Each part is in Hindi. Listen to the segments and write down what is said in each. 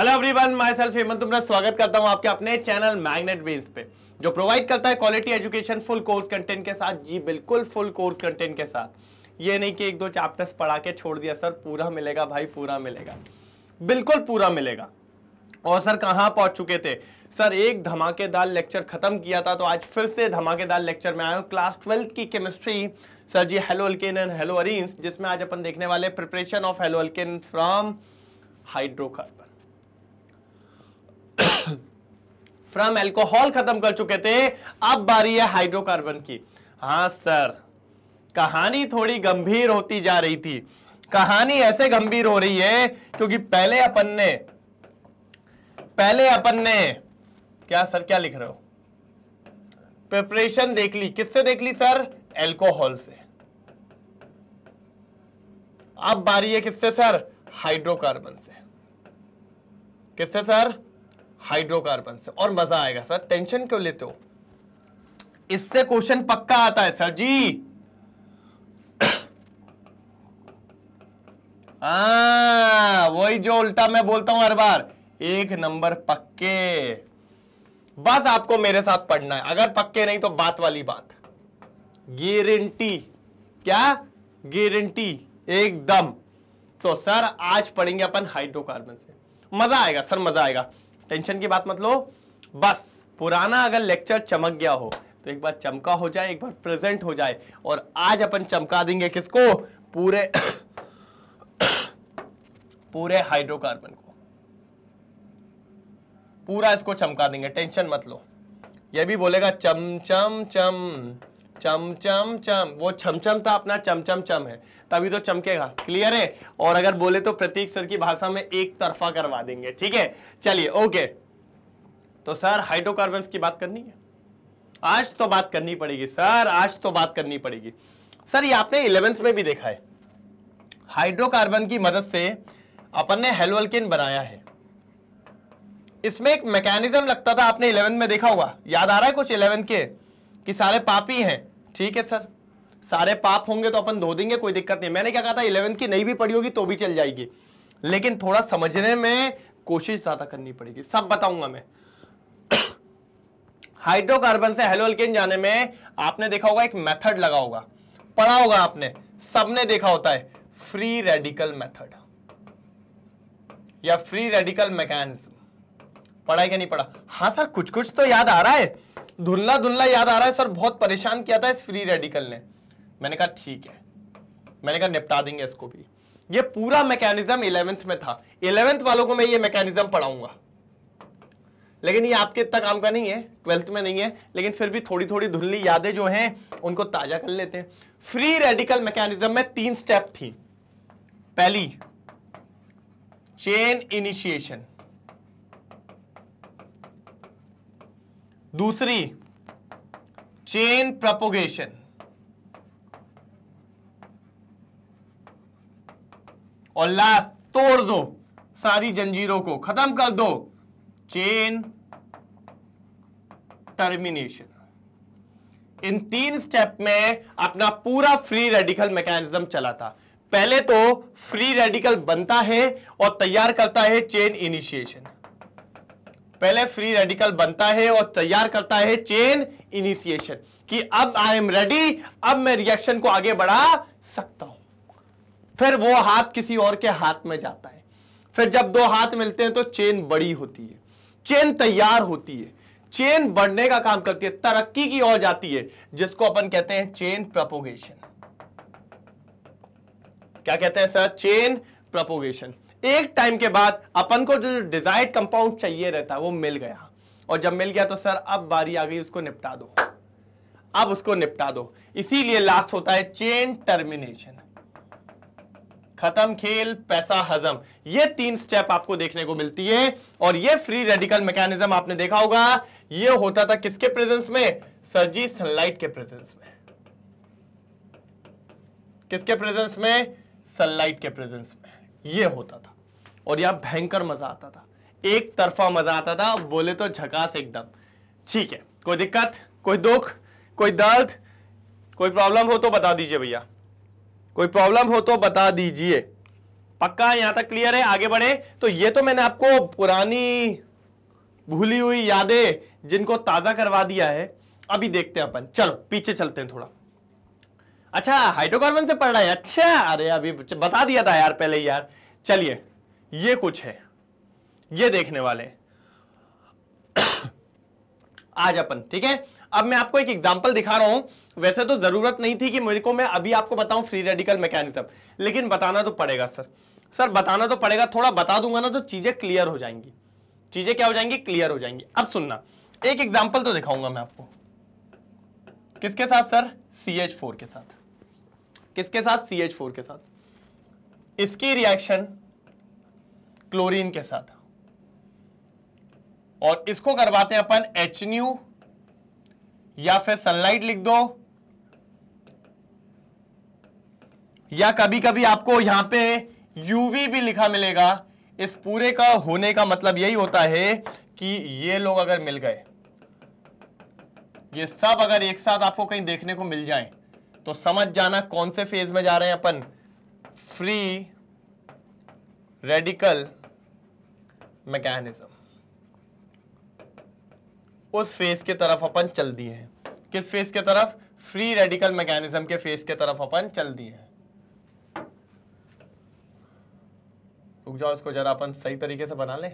Hello everyone myself Hemant तुम्हारा स्वागत करता हूं आपके अपने चैनल मैग्नेट बेस पे जो प्रोवाइड करता है quality education full course content के साथ जी बिल्कुल फुल कोर्स कंटेंट के साथ ये नहीं कि एक दो चैप्टर्स पढ़ा के छोड़ दिया सर पूरा मिलेगा भाई पूरा मिलेगा बिल्कुल पूरा मिलेगा और सर कहाँ पहुँच चुके थे सर एक धमाकेदार लेक्चर ख़त्म किया था तो आज फिर से धमाकेदार लेक्चर में आया हूँ क्लास ट्वेल्थ की chemistry sir ji haloalkane and haloarenes जिसमें आज अपन देखने वाले preparation of haloalkane from hydrocarbon from alcohol खत्म कर चुके थे अब बारी है हाइड्रोकार्बन की हाँ सर कहानी थोड़ी गंभीर होती जा रही थी कहानी ऐसे गंभीर हो रही है क्योंकि पहले अपन ने पहले अपन ने क्या सर क्या लिख रहे हो प्रिपरेशन देख ली किससे देख ली सर एल्कोहल से अब बारी है किससे सर हाइड्रोकार्बन से किससे सर हाइड्रोकार्बन से और मजा आएगा सर टेंशन क्यों लेते हो इससे क्वेश्चन पक्का आता है सर जी हाँ, वही जो उल्टा मैं बोलता हूं हर बार एक नंबर पक्के बस आपको मेरे साथ पढ़ना है अगर पक्के नहीं तो बात वाली बात गारंटी क्या गारंटी एकदम तो सर आज पढ़ेंगे अपन हाइड्रोकार्बन से मजा आएगा सर मजा आएगा टेंशन की बात मत लो बस पुराना अगर लेक्चर चमक गया हो तो एक बार चमका हो जाए एक बार प्रेजेंट हो जाए और आज अपन चमका देंगे किसको पूरे पूरे हाइड्रोकार्बन को पूरा इसको चमका देंगे टेंशन मत लो ये भी बोलेगा चम चम चम चम चम चम वो चमचम था अपना चमचम चम है तभी तो चमकेगा क्लियर है और अगर बोले तो प्रतीक सर की भाषा में एक तरफा करवा देंगे ठीक है चलिए ओके तो सर हाइड्रोकार्बन की बात करनी है आज तो बात करनी पड़ेगी सर आज तो बात करनी पड़ेगी सर ये आपने इलेवेंथ में भी देखा है हाइड्रोकार्बन की मदद से अपन ने हेलोअल्केन बनाया है इसमें एक मैकेनिज्म लगता था आपने इलेवेंथ में देखा होगा याद आ रहा है कुछ इलेवेंथ के कि सारे पापी हैं ठीक है सर सारे पाप होंगे तो अपन धो देंगे कोई दिक्कत नहीं मैंने क्या कहा था इलेवेंथ की नहीं भी पढ़ी होगी तो भी चल जाएगी लेकिन थोड़ा समझने में कोशिश ज्यादा करनी पड़ेगी सब बताऊंगा मैं हाइड्रोकार्बन से हेलो अल्किन जाने में आपने देखा होगा एक मेथड लगा होगा पढ़ा होगा आपने सबने देखा होता है फ्री रेडिकल मेथड या फ्री रेडिकल मैकेनिज्म पढ़ा है क्या नहीं पढ़ा हाँ सर कुछ कुछ तो याद आ रहा है धुंधला धुंधला याद आ रहा है सर बहुत परेशान किया था इस फ्री रेडिकल ने मैंने कहा ठीक है मैंने कहा निपटा देंगे इसको भी ये पूरा मैकेनिज्म इलेवेंथ में था इलेवेंथ वालों को मैं ये मैकेनिज्म पढ़ाऊंगा लेकिन ये आपके इतना काम का नहीं है ट्वेल्थ में नहीं है लेकिन फिर भी थोड़ी थोड़ी धुंधली यादें जो हैं उनको ताजा कर लेते हैं फ्री रेडिकल मैकेनिज्म में तीन स्टेप थी पहली चेन इनिशिएशन दूसरी चेन प्रपोगेशन और लास्ट तोड़ दो सारी जंजीरों को खत्म कर दो चेन टर्मिनेशन इन तीन स्टेप में अपना पूरा फ्री रेडिकल मैकेनिज्म चला था पहले तो फ्री रेडिकल बनता है और तैयार करता है चेन इनिशिएशन पहले फ्री रेडिकल बनता है और तैयार करता है चेन इनिशिएशन कि अब आई एम रेडी अब मैं रिएक्शन को आगे बढ़ा सकता हूं फिर वो हाथ किसी और के हाथ में जाता है फिर जब दो हाथ मिलते हैं तो चेन बड़ी होती है चेन तैयार होती है चेन बढ़ने का काम करती है तरक्की की ओर जाती है जिसको अपन कहते हैं चेन प्रपोगेशन क्या कहते हैं सर चेन प्रपोगेशन एक टाइम के बाद अपन को जो डिजायर्ड कंपाउंड चाहिए रहता है वो मिल गया और जब मिल गया तो सर अब बारी आ गई उसको निपटा दो अब उसको निपटा दो इसीलिए लास्ट होता है चेन टर्मिनेशन खत्म खेल पैसा हजम ये तीन स्टेप आपको देखने को मिलती है और ये फ्री रेडिकल मैकेनिज्म आपने देखा होगा ये होता था किसके प्रेजेंस में सर जी सनलाइट के प्रेजेंस में किसके प्रेजेंस में सनलाइट के प्रेजेंस में ये होता था और यहाँ भयंकर मजा आता था एक तरफा मजा आता था बोले तो झकास एकदम ठीक है कोई दिक्कत कोई दुख कोई दर्द कोई प्रॉब्लम हो तो बता दीजिए भैया कोई प्रॉब्लम हो तो बता दीजिए पक्का यहां तक क्लियर है आगे बढ़े तो ये तो मैंने आपको पुरानी भूली हुई यादें जिनको ताजा करवा दिया है अभी देखते हैं अपन चलो पीछे चलते हैं थोड़ा अच्छा हाइड्रोकार्बन से पढ़ रहा है अच्छा अरे अभी बता दिया था यार पहले यार चलिए ये कुछ है ये देखने वाले आज अपन ठीक है अब मैं आपको एक एग्जांपल दिखा रहा हूं वैसे तो जरूरत नहीं थी कि मुझे को मैं अभी आपको बताऊं फ्री रेडिकल मैकेनिज्म लेकिन बताना तो पड़ेगा सर सर बताना तो पड़ेगा थोड़ा बता दूंगा ना तो चीजें क्लियर हो जाएंगी चीजें क्या हो जाएंगी क्लियर हो जाएंगी अब सुनना एक एग्जाम्पल तो दिखाऊंगा मैं आपको किसके साथ सर सी एच फोर के साथ किसके साथ सी एच फोर के साथ इसकी रिएक्शन क्लोरीन के साथ और इसको करवाते हैं अपन एच न्यू या फिर सनलाइट लिख दो या कभी कभी आपको यहां पे यूवी भी लिखा मिलेगा इस पूरे का होने का मतलब यही होता है कि ये लोग अगर मिल गए ये सब अगर एक साथ आपको कहीं देखने को मिल जाए तो समझ जाना कौन से फेज में जा रहे हैं अपन फ्री रेडिकल मैकेनिज्म उस फेस के तरफ अपन चल दिए हैं किस फेस के तरफ फ्री रेडिकल मैकेनिज्म के फेस के तरफ अपन चल दिए हैं रुक जाओ इसको जरा अपन सही तरीके से बना लें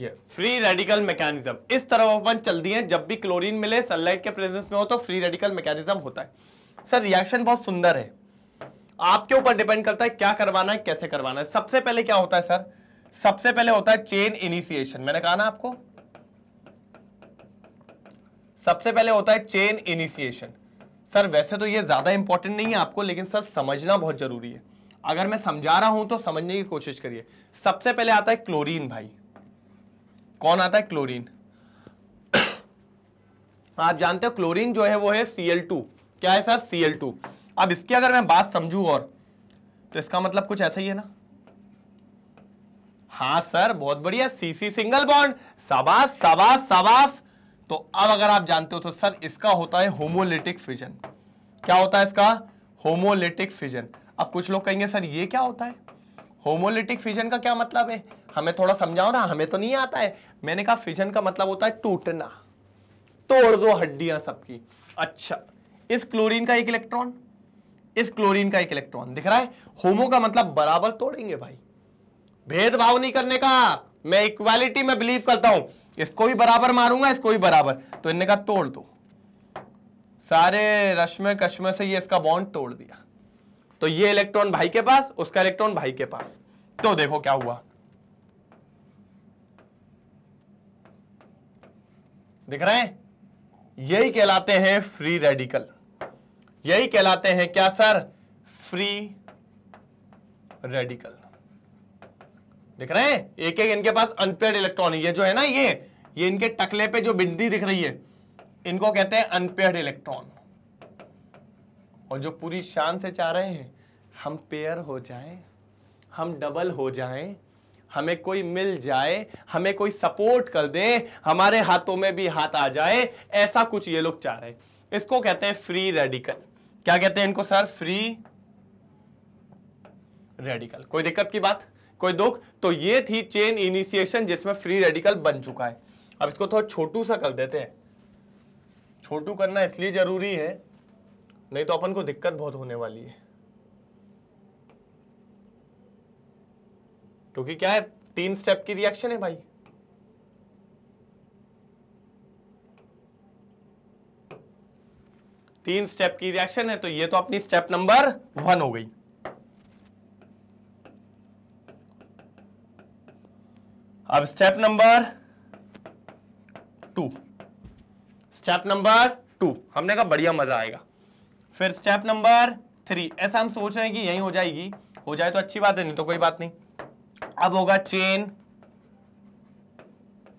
ये फ्री रेडिकल मैकेनिज्म इस तरफ अपन चलती है जब भी क्लोरीन मिले सनलाइट के प्रेजेंस में हो तो फ्री रेडिकल मैकेनिज्म होता है सर रिएक्शन बहुत सुंदर है आपके ऊपर डिपेंड करता है क्या करवाना है कैसे करवाना है सबसे पहले क्या होता है सर सबसे पहले होता है चेन इनिशिएशन मैंने कहा ना आपको सबसे पहले होता है चेन इनिशिएशन सर वैसे तो ये ज्यादा इंपॉर्टेंट नहीं है आपको लेकिन सर समझना बहुत जरूरी है अगर मैं समझा रहा हूं तो समझने की कोशिश करिए सबसे पहले आता है क्लोरीन भाई कौन आता है क्लोरीन आप जानते हो क्लोरीन जो है वो है टू क्या है सर सीएल अब इसकी अगर मैं बात समझू और तो इसका मतलब कुछ ऐसा ही है ना हाँ सर बहुत बढ़िया सीसी सिंगल बॉन्ड सबास सबास सबास तो अब अगर आप जानते हो तो सर इसका होता है होमोलिटिक फिजन क्या होता है इसका होमोलिटिक फिजन अब कुछ लोग कहेंगे सर ये क्या होता है होमोलिटिक फिजन का क्या मतलब है हमें थोड़ा समझाओ ना हमें तो नहीं आता है मैंने कहा फिजन का मतलब होता है टूटना तोड़ दो हड्डियां सबकी अच्छा इस क्लोरीन का एक इलेक्ट्रॉन इस क्लोरीन का एक इलेक्ट्रॉन दिख रहा है होमो का मतलब बराबर तोड़ेंगे भाई भेदभाव नहीं करने का मैं इक्वालिटी में बिलीव करता हूं इसको भी बराबर मारूंगा इसको भी बराबर तो इनने कहा तोड़ दो सारे रश्मे कश्मे से ये इसका बॉन्ड तोड़ दिया तो ये इलेक्ट्रॉन भाई के पास उसका इलेक्ट्रॉन भाई के पास तो देखो क्या हुआ दिख रहे हैं यही कहलाते हैं फ्री रेडिकल यही कहलाते हैं क्या सर फ्री रेडिकल दिख रहे हैं एक एक इनके पास अनपेड इलेक्ट्रॉन ये जो है ना ये ये इनके टकले पे जो बिंदी दिख रही है इनको कहते हैं अनपेड इलेक्ट्रॉन और जो पूरी शान से चाह रहे हैं हम पेयर हो जाएं हम डबल हो जाएं हमें कोई मिल जाए हमें कोई सपोर्ट कर दे हमारे हाथों में भी हाथ आ जाए ऐसा कुछ ये लोग चाह रहे इसको कहते हैं फ्री रेडिकल क्या कहते हैं इनको सर फ्री रेडिकल कोई दिक्कत की बात कोई दुख तो ये थी चेन इनिशिएशन जिसमें फ्री रेडिकल बन चुका है अब इसको थोड़ा छोटू सा कर देते हैं छोटू करना इसलिए जरूरी है नहीं तो अपन को दिक्कत बहुत होने वाली है क्योंकि क्या है तीन स्टेप की रिएक्शन है भाई तीन स्टेप की रिएक्शन है तो ये तो अपनी स्टेप नंबर वन हो गई अब step number two step number two हमने कहा बढ़िया मजा आएगा फिर स्टेप नंबर थ्री ऐसा हम सोच रहे हैं कि यही हो जाएगी हो जाए तो अच्छी बात है नहीं तो कोई बात नहीं अब होगा चेन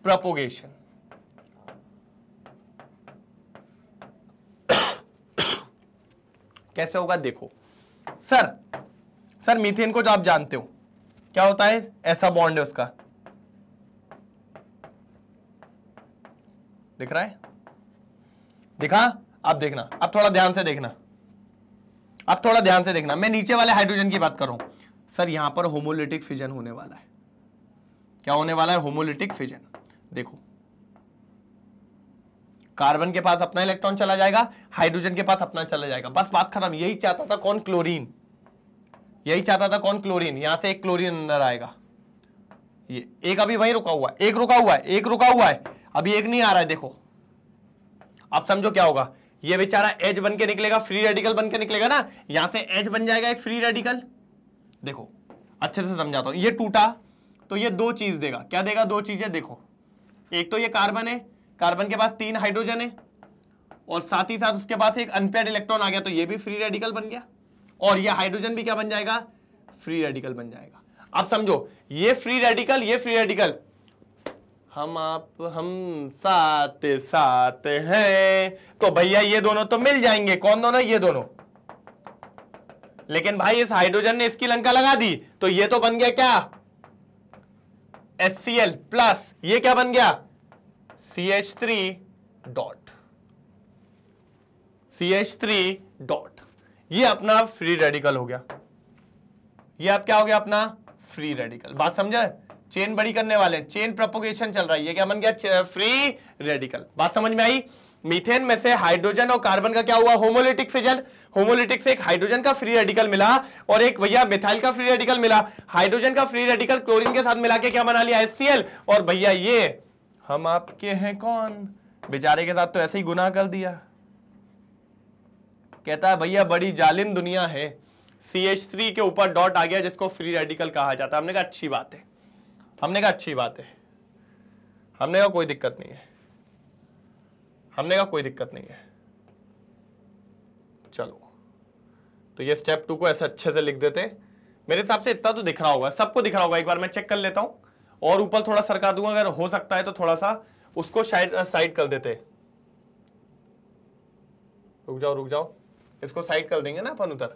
प्रपोगेशन कैसे होगा देखो सर सर मीथेन को जो आप जानते हो क्या होता है ऐसा बॉन्ड है उसका दिख रहा है दिखा आप देखना अब थोड़ा ध्यान से देखना अब थोड़ा ध्यान से देखना मैं नीचे वाले हाइड्रोजन की बात कर रहा हूं सर यहां पर होमोलिटिक फिजन होने वाला है क्या होने वाला है होमोलिटिक फिजन देखो कार्बन के पास अपना इलेक्ट्रॉन चला जाएगा हाइड्रोजन के पास अपना चला जाएगा बस बात खत्म यही चाहता था कौन क्लोरीन यही चाहता था कौन क्लोरीन यहां से एक क्लोरीन अंदर आएगा ये एक अभी वही रुका हुआ है एक रुका हुआ है एक रुका हुआ है अभी एक नहीं आ रहा है देखो अब समझो क्या होगा ये बेचारा एच बन के निकलेगा फ्री रेडिकल बन के निकलेगा ना यहां से एच बन जाएगा एक फ्री रेडिकल देखो अच्छे से समझाता हूं ये टूटा तो ये दो चीज देगा क्या देगा दो चीजें देखो एक तो ये कार्बन है कार्बन के पास तीन हाइड्रोजन है और साथ ही साथ उसके पास एक अनपेड इलेक्ट्रॉन आ गया तो ये भी फ्री रेडिकल बन गया और ये हाइड्रोजन भी क्या बन जाएगा फ्री रेडिकल बन जाएगा अब समझो ये फ्री रेडिकल ये फ्री रेडिकल हम आप हम साथ साथ हैं तो भैया ये दोनों तो मिल जाएंगे कौन दोनों ये दोनों लेकिन भाई इस हाइड्रोजन ने इसकी लंका लगा दी तो ये तो बन गया क्या एस सी एल प्लस ये क्या बन गया C H three dot C H three dot ये अपना फ्री रेडिकल हो गया ये अब क्या हो गया अपना फ्री रेडिकल बात समझा चेन बड़ी करने वाले चेन प्रोपोगेशन चल रहा है ये क्या बन गया फ्री रेडिकल बात समझ में आई मीथेन में से हाइड्रोजन और कार्बन का क्या हुआ होमोलिटिक फिजन होमोलिटिक से एक हाइड्रोजन का फ्री रेडिकल मिला और एक भैया मिथाइल का फ्री रेडिकल मिला हाइड्रोजन का फ्री रेडिकल क्लोरीन के साथ मिला के क्या बना लिया एससीएल और भैया ये हम आपके हैं कौन बेचारे के साथ तो ऐसे ही गुना कर दिया कहता है भैया बड़ी जालिम दुनिया है सी एच थ्री के ऊपर डॉट आ गया जिसको फ्री रेडिकल कहा जाता है हमने कहा अच्छी बात है हमने कहा अच्छी बात है हमने कहा कोई दिक्कत नहीं है हमने कहा कोई दिक्कत नहीं है चलो तो ये स्टेप टू को ऐसे अच्छे से लिख देते मेरे हिसाब से इतना तो दिख रहा होगा सबको दिख रहा होगा एक बार मैं चेक कर लेता हूं और ऊपर थोड़ा सरका दूंगा अगर हो सकता है तो थोड़ा सा उसको साइड साइड कर देते रुक जाओ रुक जाओ इसको साइड कर देंगे ना अपन उधर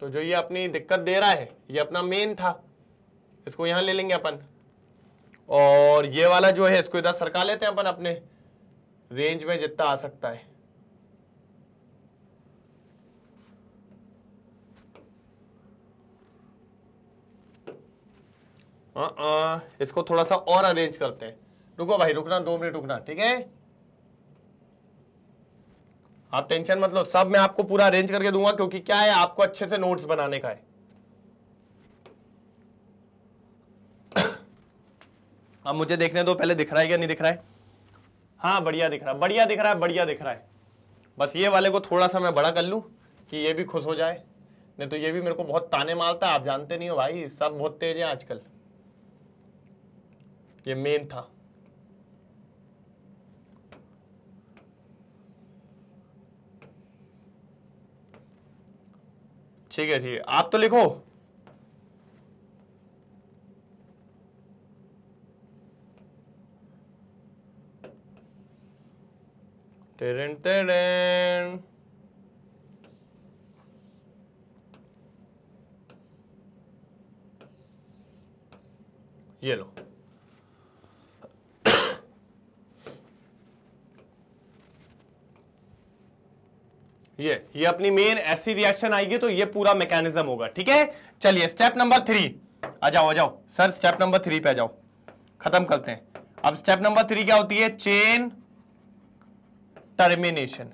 तो जो ये अपनी दिक्कत दे रहा है ये अपना मेन था इसको यहां ले लेंगे अपन और ये वाला जो है इसको इधर सरका लेते हैं अपन अपने रेंज में जितना आ सकता है आ, हाँ, आ, इसको थोड़ा सा और अरेंज करते हैं रुको भाई रुकना दो मिनट रुकना ठीक है आप टेंशन मत लो सब मैं आपको पूरा अरेंज करके दूंगा क्योंकि क्या है आपको अच्छे से नोट्स बनाने का है अब मुझे देखने दो पहले दिख रहा है क्या नहीं दिख रहा है हाँ बढ़िया दिख रहा है बढ़िया दिख रहा है बढ़िया दिख रहा है बस ये वाले को थोड़ा सा मैं बड़ा कर लूँ कि ये भी खुश हो जाए नहीं तो ये भी मेरे को बहुत ताने मारता है आप जानते नहीं हो भाई सब बहुत तेज है आजकल ये मेन था ठीक है ठीक है आप तो लिखो टेरेन टेरेन ये लो ये ये अपनी मेन ऐसी रिएक्शन आएगी तो ये पूरा मैकेनिज्म होगा ठीक है चलिए स्टेप नंबर थ्री आ जाओ आ जाओ सर स्टेप नंबर थ्री पे आ जाओ खत्म करते हैं अब स्टेप नंबर थ्री क्या होती है चेन टर्मिनेशन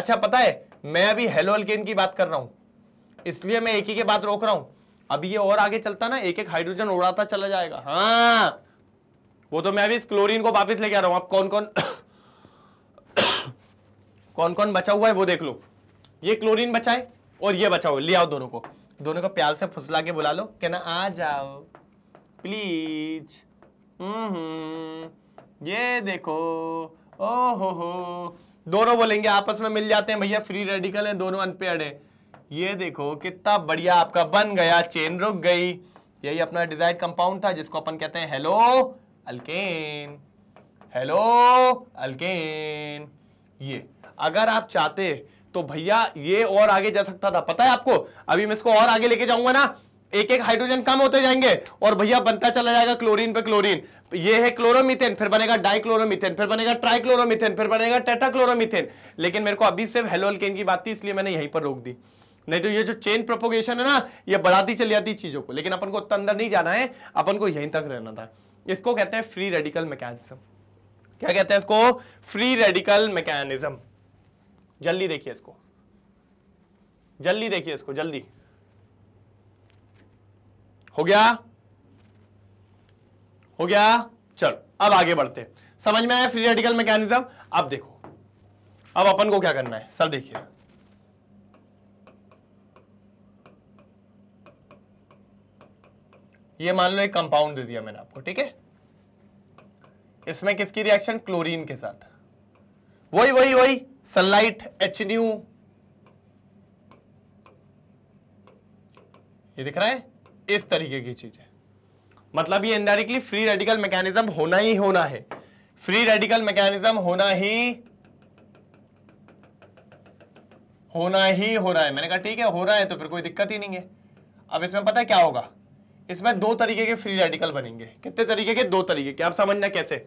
अच्छा पता है मैं अभी हेलो अल्केन की बात कर रहा हूं इसलिए मैं एक ही के बाद रोक रहा हूं अभी ये और आगे चलता ना एक एक हाइड्रोजन उड़ाता चला जाएगा हाँ वो तो मैं अभी इस क्लोरीन को वापस लेके आ रहा हूं आप कौन कौन कौन कौन बचा हुआ है वो देख लो ये क्लोरीन बचा है और ये बचा हुआ ले आओ दोनों को दोनों को प्यार से फुसला के बुला लो कहना आ जाओ प्लीज हम्म, हम्म ये देखो ओ हो हो दोनों बोलेंगे आपस में मिल जाते हैं भैया फ्री रेडिकल है दोनों अनपेड है ये देखो कितना बढ़िया आपका बन गया चेन रुक गई यही अपना डिजाइड कंपाउंड था जिसको अपन कहते हैं हेलो अल्केन हेलो अल्केन ये अगर आप चाहते तो भैया ये और आगे जा सकता था पता है आपको अभी मैं इसको और आगे लेके जाऊंगा ना एक एक हाइड्रोजन कम होते जाएंगे और भैया बनता चला जाएगा क्लोरीन पे क्लोरीन ये है क्लोरोमिथेन फिर बनेगा डाइक्लोरोमिथेन फिर बनेगा ट्राइक्लोरोमिथेन फिर बनेगा टेटाक्लोरोमिथेन लेकिन मेरे को अभी सिर्फ हेलोल्केन की बात थी इसलिए मैंने यहीं पर रोक दी नहीं तो ये जो चेन प्रोपोगेशन है ना ये बढ़ाती चली जाती चीजों को लेकिन अपन को उतना अंदर नहीं जाना है अपन को यहीं तक रहना था इसको कहते हैं फ्री रेडिकल मैकेनिज्म क्या कहते हैं इसको फ्री रेडिकल मैकेनिज्म जल्दी देखिए इसको जल्दी देखिए इसको जल्दी हो गया हो गया चलो अब आगे बढ़ते समझ में आया फिजियटिकल मैकेनिज्म अब देखो अब अपन को क्या करना है सर देखिए ये मान लो एक कंपाउंड दे दिया मैंने आपको ठीक है इसमें किसकी रिएक्शन क्लोरीन के साथ वही वही वही सनलाइट एच न्यू ये दिख रहा है इस तरीके की चीज है मतलब ये इनडायरेक्टली फ्री रेडिकल मैकेनिज्म होना ही होना है फ्री रेडिकल मैकेनिज्म होना ही होना ही हो रहा है मैंने कहा ठीक है हो रहा है तो फिर कोई दिक्कत ही नहीं है अब इसमें पता है क्या होगा इसमें दो तरीके के फ्री रेडिकल बनेंगे कितने तरीके के दो तरीके क्या आप समझना कैसे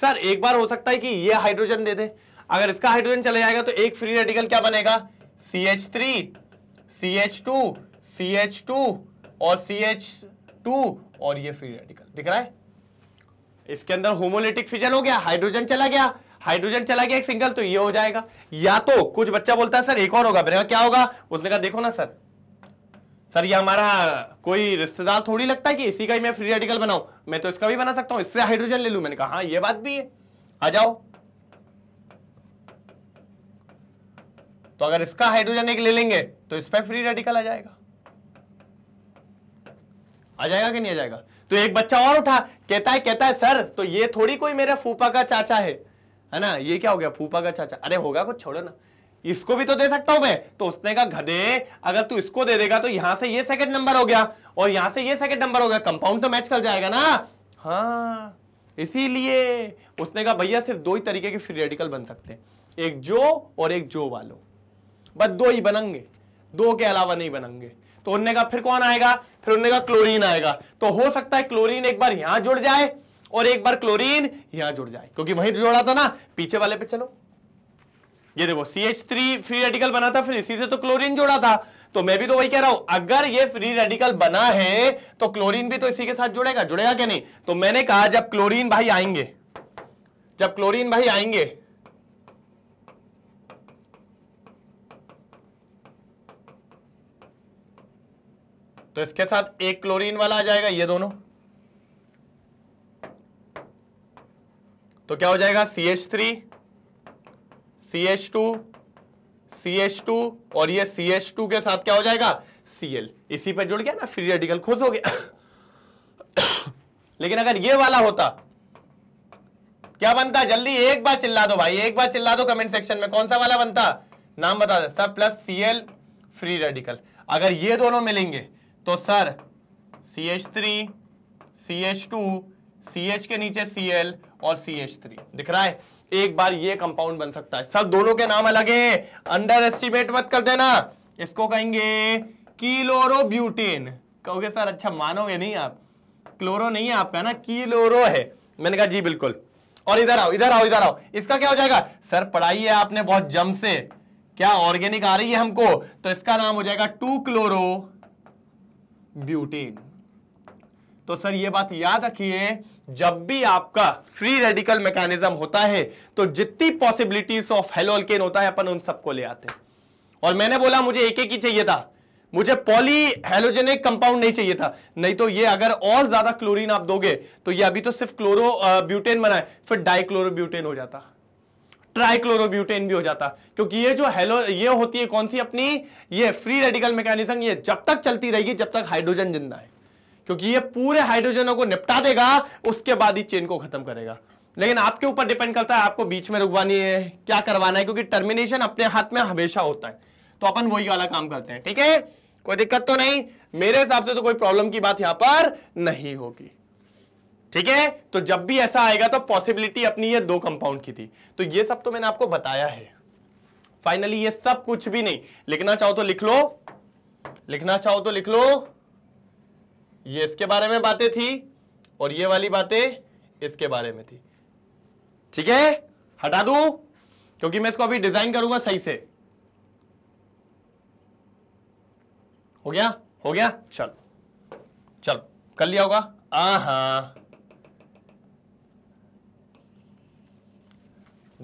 सर एक बार हो सकता है कि ये हाइड्रोजन दे दे अगर इसका हाइड्रोजन चले जाएगा तो एक फ्री रेडिकल क्या बनेगा C H three C H two C H two और सी एच टू और ये फ्री रेडिकल दिख रहा है इसके अंदर होमोलिटिक फिजन हो गया हाइड्रोजन चला गया हाइड्रोजन चला गया एक सिंगल तो ये हो जाएगा या तो कुछ बच्चा बोलता है सर एक और होगा मेरे क्या होगा उसने कहा देखो ना सर सर ये हमारा कोई रिश्तेदार थोड़ी लगता है कि इसी का ही मैं फ्री रेडिकल बनाऊं मैं तो इसका भी बना सकता हूं इससे हाइड्रोजन ले लू मैंने कहा हाँ ये बात भी है आ जाओ तो अगर इसका हाइड्रोजन एक ले लेंगे तो इस पर फ्री रेडिकल आ जाएगा आ जाएगा कि नहीं आ जाएगा तो एक बच्चा और उठा कहता है कहता है सर तो ये थोड़ी कोई मेरा फूफा का चाचा है है ना ये क्या हो गया फूफा का चाचा अरे होगा कुछ छोड़ो ना इसको भी तो दे सकता हूं मैं तो उसने कहा घदे अगर तू इसको दे देगा तो यहां से ये सेकंड नंबर हो गया और यहां से ये सेकंड नंबर हो गया कंपाउंड तो मैच कर जाएगा ना हाँ इसीलिए उसने कहा भैया सिर्फ दो ही तरीके के फ्री रेडिकल बन सकते हैं एक जो और एक जो वालों बस दो ही बनेंगे दो के अलावा नहीं बनेंगे तो उन्होंने कहा फिर कौन आएगा फिर उन्होंने कहा क्लोरीन आएगा तो हो सकता है क्लोरीन एक बार यहां जुड़ जाए और एक बार क्लोरीन यहां जुड़ जाए क्योंकि वहीं जोड़ा था ना पीछे वाले पे चलो ये देखो C H three free radical बना था फिर इसी से तो क्लोरीन जोड़ा था तो मैं भी तो वही कह रहा हूं अगर ये फ्री रेडिकल बना है तो क्लोरीन भी तो इसी के साथ जुड़ेगा जुड़ेगा क्या नहीं तो मैंने कहा जब क्लोरीन भाई आएंगे जब क्लोरीन भाई आएंगे तो इसके साथ एक क्लोरीन वाला आ जाएगा ये दोनों तो क्या हो जाएगा C H three C H two C H two और ये सी एच टू के साथ क्या हो जाएगा सी एल इसी पे जुड़ गया ना फ्री रेडिकल खुश हो गया लेकिन अगर ये वाला होता क्या बनता जल्दी एक बार चिल्ला दो भाई एक बार चिल्ला दो कमेंट सेक्शन में कौन सा वाला बनता नाम बता दे sir plus C L free radical अगर ये दोनों मिलेंगे तो sir C H three C H two C H के नीचे सी एल और सी एच थ्री दिख रहा है एक बार ये कंपाउंड बन सकता है सर दोनों के नाम अलग है अंडर एस्टिमेट मत कर देना इसको कहेंगे ब्यूटेन कहोगे सर अच्छा मानोगे नहीं आप क्लोरो नहीं है आपका ना किलोरो है मैंने कहा जी बिल्कुल और इधर आओ इधर आओ इधर आओ इसका क्या हो जाएगा सर पढ़ाई है आपने बहुत जम से क्या ऑर्गेनिक आ रही है हमको तो इसका नाम हो जाएगा टू क्लोरो ब्यूटीन तो सर ये बात याद रखिए जब भी आपका फ्री रेडिकल मैकेनिज्म होता है तो जितनी पॉसिबिलिटीज ऑफ हेलोल्केन होता है अपन उन सबको ले आते हैं और मैंने बोला मुझे एक एक ही चाहिए था मुझे पॉली हेलोजेनिक कंपाउंड नहीं चाहिए था नहीं तो ये अगर और ज्यादा क्लोरीन आप दोगे तो ये अभी तो सिर्फ क्लोरो ब्यूटेन बनाए फिर फिर ब्यूटेन हो जाता ट्राइक्लोरोब्यूटेन भी हो जाता क्योंकि ये जो हेलो ये होती है कौन सी अपनी ये फ्री रेडिकल मैकेनिज्म ये जब तक चलती रहेगी जब तक हाइड्रोजन जिंदा है क्योंकि ये पूरे हाइड्रोजनों को निपटा देगा उसके बाद ही चेन को खत्म करेगा लेकिन आपके ऊपर डिपेंड करता है आपको बीच में रुकवानी है क्या करवाना है क्योंकि टर्मिनेशन अपने हाथ में हमेशा होता है तो अपन वही वाला काम करते हैं ठीक है कोई दिक्कत तो नहीं मेरे हिसाब से तो कोई प्रॉब्लम की बात यहां पर नहीं होगी ठीक है तो जब भी ऐसा आएगा तो पॉसिबिलिटी अपनी ये दो कंपाउंड की थी तो ये सब तो मैंने आपको बताया है फाइनली ये सब कुछ भी नहीं लिखना चाहो तो लिख लो लिखना चाहो तो लिख लो ये इसके बारे में बातें थी और ये वाली बातें इसके बारे में थी ठीक है हटा दू क्योंकि मैं इसको अभी डिजाइन करूंगा सही से हो गया हो गया चलो चलो कर लिया होगा आ हाँ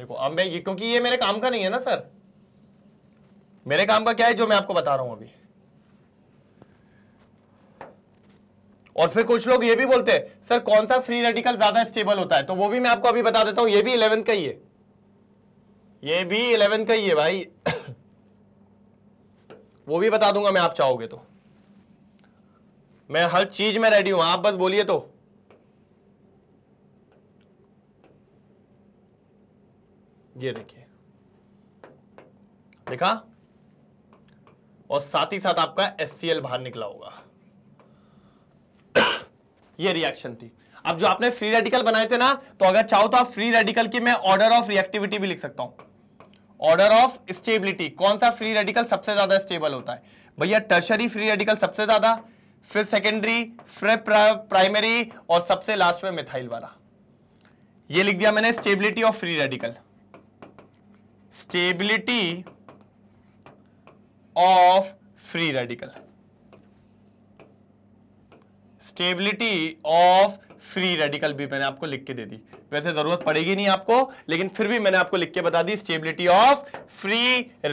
देखो अब मैं क्योंकि ये मेरे काम का नहीं है ना सर मेरे काम का क्या है जो मैं आपको बता रहा हूं अभी और फिर कुछ लोग ये भी बोलते हैं सर कौन सा फ्री रेडिकल ज्यादा स्टेबल होता है तो वो भी मैं आपको अभी बता देता हूं ये भी इलेवेंथ का ही है ये भी इलेवेंथ का ही है भाई वो भी बता दूंगा मैं आप चाहोगे तो मैं हर चीज में रेडी हूं आप बस बोलिए तो ये देखिए देखा और साथ ही साथ आपका एस बाहर निकला होगा ये रिएक्शन थी अब जो आपने फ्री रेडिकल बनाए थे ना तो अगर चाहो तो आप फ्री रेडिकल की मैं ऑर्डर ऑफ रिएक्टिविटी भी लिख सकता हूं ऑर्डर ऑफ स्टेबिलिटी कौन सा फ्री रेडिकल सबसे ज्यादा स्टेबल होता है भैया टर्शरी फ्री रेडिकल सबसे ज्यादा फिर सेकेंडरी फिर प्राइमरी और सबसे लास्ट में मिथाइल वाला ये लिख दिया मैंने stability of free radical stability of free radical stability of free radical भी मैंने आपको लिख के दे दी वैसे जरूरत पड़ेगी नहीं आपको लेकिन फिर भी मैंने आपको लिख के बता दी स्टेबिलिटी ऑफ फ्री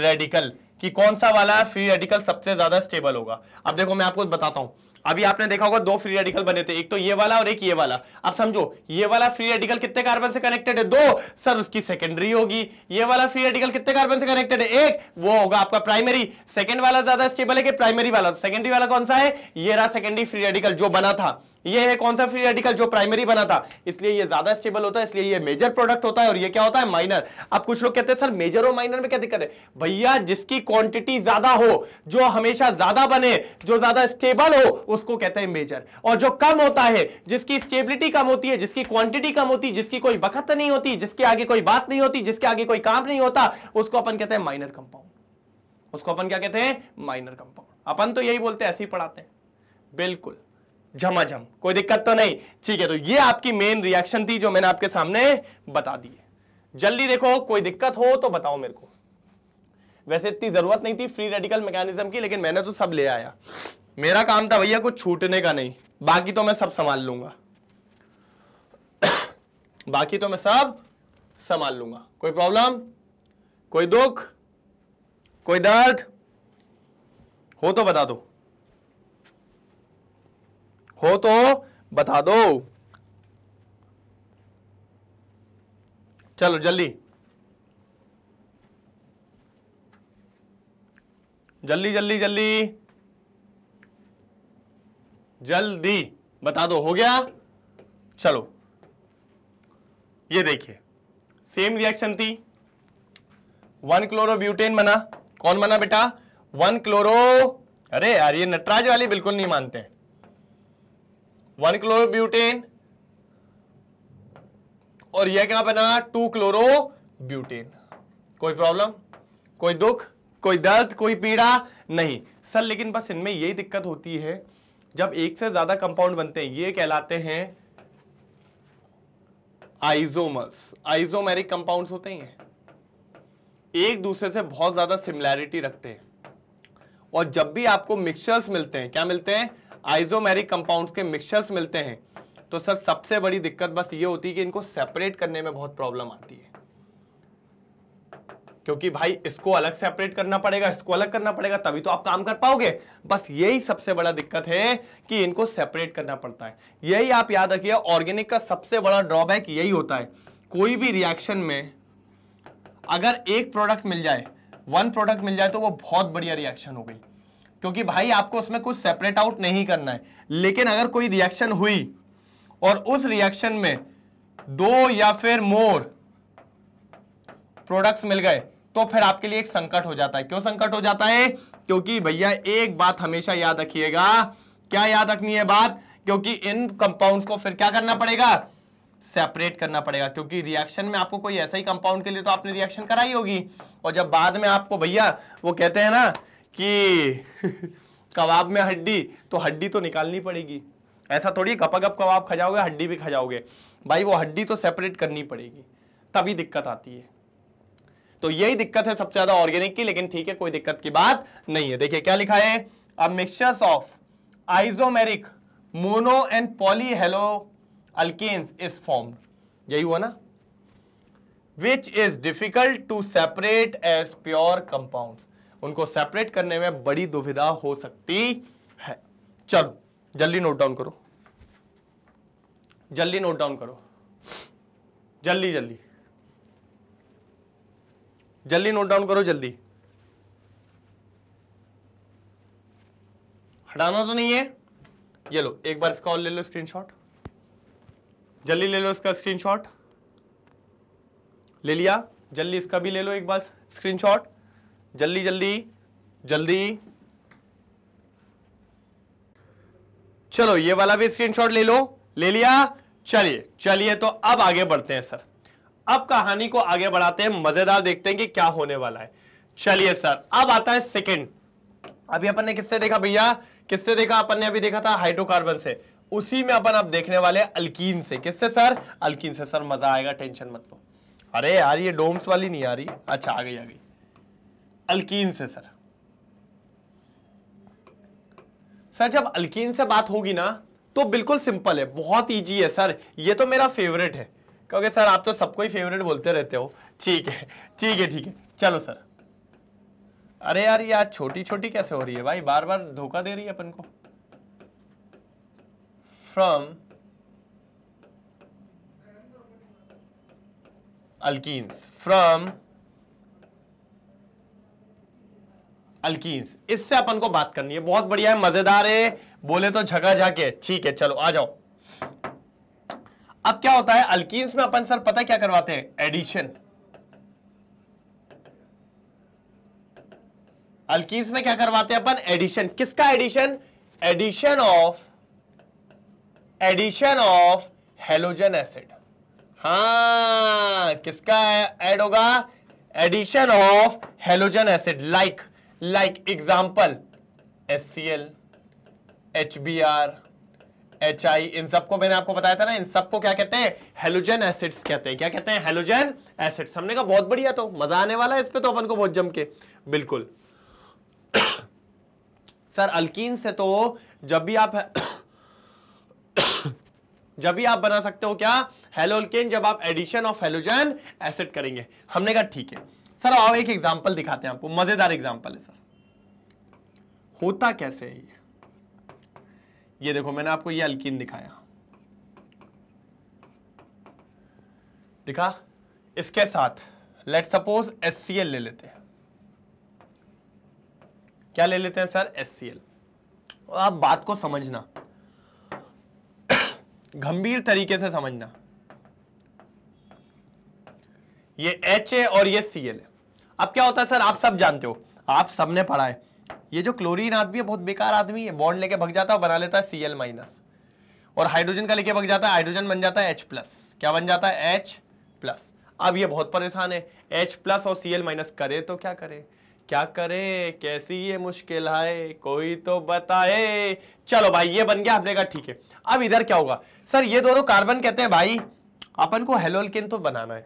रेडिकल कि कौन सा वाला फ्री रेडिकल सबसे ज्यादा स्टेबल होगा अब देखो मैं आपको बताता हूं अभी आपने देखा होगा दो फ्री रेडिकल बने थे एक तो ये वाला और एक ये वाला अब समझो ये वाला फ्री रेडिकल कितने कार्बन से कनेक्टेड है दो सर उसकी सेकेंडरी होगी ये वाला फ्री रेडिकल कितने कार्बन से कनेक्टेड है एक वो होगा आपका प्राइमरी सेकेंड वाला ज्यादा स्टेबल है कि प्राइमरी वाला सेकेंडरी वाला कौन सा है ये रहा सेकेंडरी फ्री रेडिकल जो बना था ये है कौन सा फ्री रेडिकल जो प्राइमरी बना था इसलिए ये ज्यादा स्टेबल होता है इसलिए ये मेजर प्रोडक्ट होता है और ये क्या होता है माइनर अब कुछ लोग कहते हैं सर मेजर और माइनर में क्या दिक्कत है भैया जिसकी क्वांटिटी ज्यादा हो जो हमेशा ज्यादा बने जो ज्यादा स्टेबल हो उसको कहते हैं मेजर और जो कम होता है जिसकी स्टेबिलिटी कम होती है जिसकी क्वांटिटी कम होती है जिसकी कोई वक्त नहीं होती जिसके आगे कोई बात नहीं होती जिसके आगे कोई काम नहीं होता उसको अपन कहते हैं माइनर कंपाउंड उसको अपन क्या कहते हैं माइनर कंपाउंड अपन तो यही बोलते हैं ऐसे ही पढ़ाते हैं बिल्कुल झमाझम कोई दिक्कत तो नहीं ठीक है तो ये आपकी मेन रिएक्शन थी जो मैंने आपके सामने बता दी है जल्दी देखो कोई दिक्कत हो तो बताओ मेरे को वैसे इतनी जरूरत नहीं थी फ्री रेडिकल मैकेनिज्म की लेकिन मैंने तो सब ले आया मेरा काम था भैया कुछ छूटने का नहीं बाकी तो मैं सब संभाल लूंगा बाकी तो मैं सब संभाल लूंगा कोई प्रॉब्लम कोई दुख कोई दर्द हो तो बता दो हो तो बता दो चलो जल्दी जल्दी जल्दी जल्दी जल्दी बता दो हो गया चलो ये देखिए सेम रिएक्शन थी वन क्लोरो ब्यूटेन बना कौन बना बेटा वन क्लोरो अरे यार ये नटराज वाली बिल्कुल नहीं मानते हैं वन क्लोरो ब्यूटेन और यह क्या बना टू क्लोरो ब्यूटेन कोई प्रॉब्लम कोई दुख कोई दर्द कोई पीड़ा नहीं सर लेकिन बस इनमें यही दिक्कत होती है जब एक से ज्यादा कंपाउंड बनते हैं ये कहलाते हैं आइजोमर्स आइजोमेरिक कंपाउंड्स होते हैं एक दूसरे से बहुत ज्यादा सिमिलैरिटी रखते हैं और जब भी आपको मिक्सचर्स मिलते हैं क्या मिलते हैं आइजोमेरिक कंपाउंड्स के मिक्सचर्स मिलते हैं तो सर सबसे बड़ी दिक्कत बस ये होती है कि इनको सेपरेट करने में बहुत प्रॉब्लम आती है क्योंकि भाई इसको अलग सेपरेट करना पड़ेगा इसको अलग करना पड़ेगा तभी तो आप काम कर पाओगे बस यही सबसे बड़ा दिक्कत है कि इनको सेपरेट करना पड़ता है यही आप याद रखिए ऑर्गेनिक का सबसे बड़ा ड्रॉबैक यही होता है कोई भी रिएक्शन में अगर एक प्रोडक्ट मिल जाए वन प्रोडक्ट मिल जाए तो वो बहुत बढ़िया रिएक्शन हो गई क्योंकि भाई आपको उसमें कुछ सेपरेट आउट नहीं करना है लेकिन अगर कोई रिएक्शन हुई और उस रिएक्शन में दो या फिर मोर प्रोडक्ट्स मिल गए तो फिर आपके लिए एक संकट हो जाता है क्यों संकट हो जाता है क्योंकि भैया एक बात हमेशा याद रखिएगा क्या याद रखनी है बात क्योंकि इन कंपाउंड को फिर क्या करना पड़ेगा सेपरेट करना पड़ेगा क्योंकि रिएक्शन में आपको कोई ऐसा ही कंपाउंड के लिए तो आपने रिएक्शन कराई होगी और जब बाद में आपको भैया वो कहते हैं ना कि कबाब में हड्डी तो हड्डी तो निकालनी पड़ेगी ऐसा थोड़ी गपा गप कबाब खा जाओगे हड्डी भी खा जाओगे भाई वो हड्डी तो सेपरेट करनी पड़ेगी तभी दिक्कत आती है तो यही दिक्कत है सबसे ज्यादा ऑर्गेनिक की लेकिन ठीक है कोई दिक्कत की बात नहीं है देखिए क्या लिखा है अब mixtures of isomeric mono and haloalkanes is form यही हुआ ना which is difficult to separate as pure compounds उनको सेपरेट करने में बड़ी दुविधा हो सकती है चलो जल्दी नोट डाउन करो जल्दी नोट डाउन करो जल्दी जल्दी जल्दी नोट डाउन करो जल्दी हटाना तो नहीं है ये लो एक बार इसका और ले लो स्क्रीनशॉट जल्दी ले लो इसका स्क्रीनशॉट ले लिया जल्दी इसका भी ले लो एक बार स्क्रीनशॉट जल्दी जल्दी जल्दी चलो ये वाला भी स्क्रीनशॉट ले लो ले लिया चलिए चलिए तो अब आगे बढ़ते हैं सर अब कहानी को आगे बढ़ाते हैं मजेदार देखते हैं कि क्या होने वाला है चलिए सर अब आता है सेकंड अभी अपन ने किससे देखा भैया किससे देखा अपन ने अभी देखा था हाइड्रोकार्बन से उसी में अपन अब देखने वाले अल्कीन से किससे सर अल्कीन से सर मजा आएगा टेंशन मत लो अरे यार ये डोम्स वाली नहीं आ रही अच्छा आ गई आ गई अल्कीन से सर सर जब अल्कीन से बात होगी ना तो बिल्कुल सिंपल है बहुत ईजी है सर ये तो मेरा फेवरेट है क्योंकि सर आप तो सबको ही फेवरेट बोलते रहते हो ठीक है ठीक है ठीक है चलो सर अरे यार ये आज छोटी छोटी कैसे हो रही है भाई बार बार धोखा दे रही है अपन को फ्रॉम अल्कीन्स फ्रॉम अल्कीन्स इससे अपन को बात करनी है बहुत बढ़िया है मजेदार है बोले तो झगा झाके ठीक है चलो आ जाओ अब क्या होता है अल्कीन्स में अपन सर पता क्या करवाते हैं एडिशन अल्कीन्स में क्या करवाते हैं अपन एडिशन किसका addition addition of addition of halogen acid हाँ किसका ऐड होगा addition of halogen acid like like example as C L H B R H I इन सबको मैंने आपको बताया था ना इन सबको क्या कहते हैं हेलोजन एसिड्स कहते हैं क्या कहते हैं हेलोजन एसिड्स हमने कहा बहुत बढ़िया तो मजा आने वाला है इस पर तो अपन को बहुत जम के बिल्कुल सर अल्कीन से तो जब भी आप जब भी आप बना सकते हो क्या हेलोल्किन जब आप एडिशन ऑफ हेलोजन एसिड करेंगे हमने कहा ठीक है सर आओ एक एग्जाम्पल दिखाते हैं आपको मजेदार एग्जाम्पल है सर होता कैसे है ये ये देखो मैंने आपको ये अल्किन दिखाया दिखा इसके साथ लेट सपोज एस सी ले लेते हैं क्या ले लेते हैं सर एस सी आप बात को समझना गंभीर तरीके से समझना ये एच है और ये सी एल है अब क्या होता है सर आप सब जानते हो आप सबने पढ़ा है ये जो क्लोरीन आदमी है बहुत बेकार आदमी है बॉन्ड लेके भग जाता है बना लेता है सी एल माइनस और हाइड्रोजन का लेके भग जाता है हाइड्रोजन बन जाता है एच प्लस क्या बन जाता है एच प्लस अब ये बहुत परेशान है एच प्लस और सी एल माइनस करे तो क्या करे क्या करे कैसी ये मुश्किल है कोई तो बताए चलो भाई ये बन गया हमने कहा ठीक है अब इधर क्या होगा सर ये दोनों कार्बन कहते हैं भाई अपन को हेलोलकिन तो बनाना है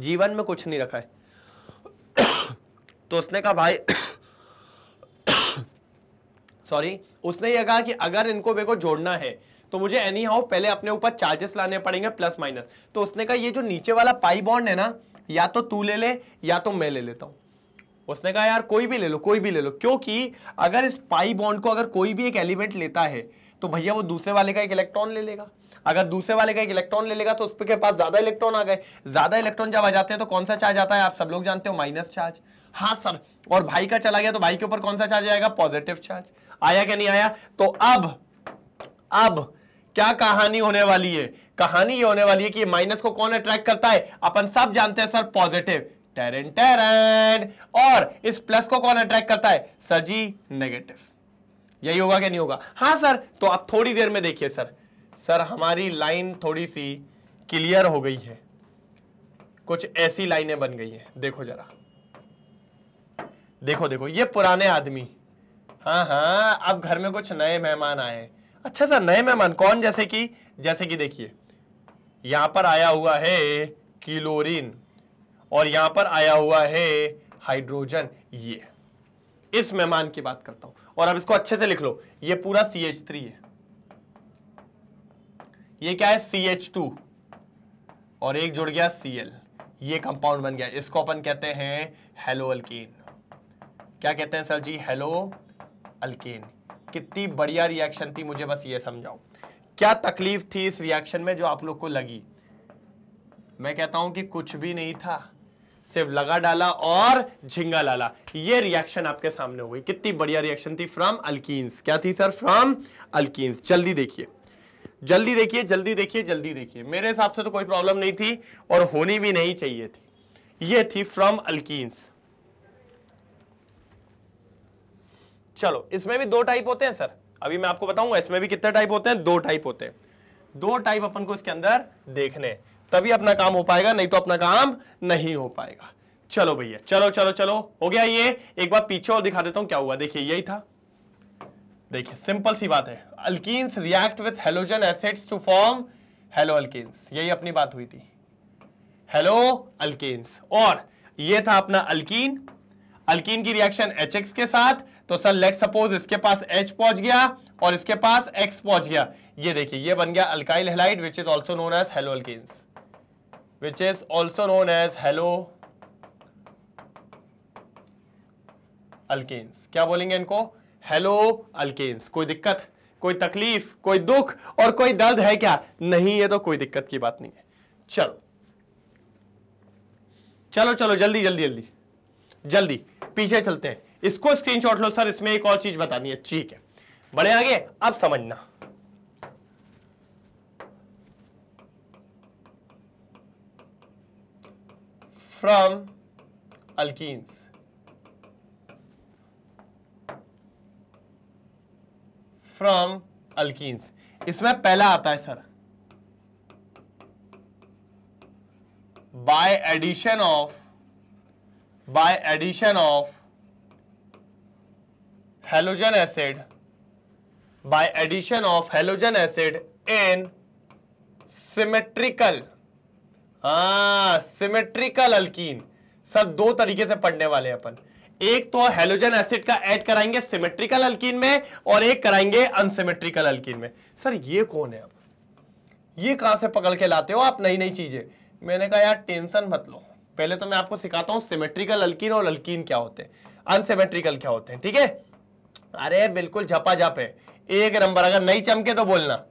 जीवन में कुछ नहीं रखा है तो उसने कहा भाई सॉरी उसने ये कहा कि अगर इनको मेरे को जोड़ना है तो मुझे एनी हाउ पहले अपने ऊपर चार्जेस लाने पड़ेंगे प्लस माइनस तो उसने कहा ये जो नीचे वाला पाई बॉन्ड है ना या तो तू ले ले या तो मैं ले लेता हूं उसने कहा यार कोई भी ले लो कोई भी ले लो क्योंकि अगर इस पाई बॉन्ड को अगर कोई भी एक एलिमेंट लेता है तो भैया वो दूसरे वाले का एक इलेक्ट्रॉन ले लेगा अगर दूसरे वाले का एक इलेक्ट्रॉन ले लेगा तो उसके पास ज्यादा इलेक्ट्रॉन आ गए ज्यादा इलेक्ट्रॉन जब आ जाते हैं तो कौन सा चार्ज आता है आप सब लोग जानते हो माइनस चार्ज हाँ सर और भाई का चला गया तो भाई के ऊपर कौन सा चार्ज आएगा पॉजिटिव चार्ज आया क्या नहीं आया तो अब अब क्या कहानी होने वाली है कहानी ये होने वाली है कि माइनस को कौन अट्रैक्ट करता है अपन सब जानते हैं सर पॉजिटिव टेरन टेरन और इस प्लस को कौन अट्रैक्ट करता है सर जी नेगेटिव यही होगा क्या नहीं होगा हाँ सर तो आप थोड़ी देर में देखिए सर सर हमारी लाइन थोड़ी सी क्लियर हो गई है कुछ ऐसी लाइनें बन गई हैं देखो जरा देखो देखो ये पुराने आदमी हाँ हाँ अब घर में कुछ नए मेहमान आए अच्छा सर नए मेहमान कौन जैसे कि जैसे कि देखिए यहां पर आया हुआ है किलोरिन और यहां पर आया हुआ है हाइड्रोजन ये इस मेहमान की बात करता हूं और अब इसको अच्छे से लिख लो ये पूरा सी एच थ्री है ये क्या है सी एच टू और एक जुड़ गया सी एल ये कंपाउंड बन गया इसको अपन कहते हैं हेलो अल्कीन क्या कहते हैं सर जी हेलो अल्कीन कितनी बढ़िया रिएक्शन थी मुझे बस ये समझाओ क्या तकलीफ थी इस रिएक्शन में जो आप लोग को लगी मैं कहता हूं कि कुछ भी नहीं था सिर्फ लगा डाला और झिंगा लाला ये रिएक्शन आपके सामने हुई कितनी बढ़िया रिएक्शन थी फ्रॉम अल्कीन्स क्या थी सर फ्रॉम अल्कीन्स जल्दी देखिए जल्दी देखिए जल्दी देखिए जल्दी देखिए मेरे हिसाब से तो कोई प्रॉब्लम नहीं थी और होनी भी नहीं चाहिए थी ये थी फ्रॉम अल्किस चलो इसमें भी दो टाइप होते हैं सर अभी मैं आपको बताऊंगा इसमें भी कितने टाइप होते हैं दो टाइप होते हैं दो टाइप अपन को इसके अंदर देखने तभी अपना काम हो पाएगा नहीं तो अपना काम नहीं हो पाएगा चलो भैया चलो चलो चलो हो गया ये एक बार पीछे और दिखा देता हूं क्या हुआ देखिए यही था देखिए सिंपल सी बात है alkenes react with halogen acids to form haloalkanes यही अपनी बात हुई थी हेलो अल्केन्स और ये था अपना अल्किन अल्किन की रिएक्शन एच के साथ तो सर लेट सपोज इसके पास H पहुंच गया और इसके पास X पहुंच गया ये देखिए ये बन गया alkyl halide which is also known as haloalkanes which is also known as haloalkanes क्या बोलेंगे इनको हेलो अल्केन्स कोई दिक्कत कोई तकलीफ कोई दुख और कोई दर्द है क्या नहीं है तो कोई दिक्कत की बात नहीं है चलो चलो चलो जल्दी जल्दी जल्दी जल्दी पीछे चलते हैं इसको स्क्रीनशॉट लो सर इसमें एक और चीज बतानी है ठीक है बड़े आगे अब समझना फ्रॉम अल्किस फ्रॉम अल्कीन्स इसमें पहला आता है sir by addition of by addition of halogen acid by addition of halogen acid in symmetrical हा सिमेट्रिकल अल्कीन सर दो तरीके से पढ़ने वाले हैं अपन एक तो हेलोजन एसिड का ऐड कराएंगे सिमेट्रिकल अल्किन में और एक कराएंगे अनसिमेट्रिकल अल्किन में सर ये कौन है अब ये कहां से पकड़ के लाते हो आप नई नई चीजें मैंने कहा यार टेंशन मत लो पहले तो मैं आपको सिखाता हूं सिमेट्रिकल अल्किन और अल्किन क्या होते हैं अनसिमेट्रिकल क्या होते हैं ठीक है अरे बिल्कुल झपा झपे एक नंबर अगर नई चमके तो बोलना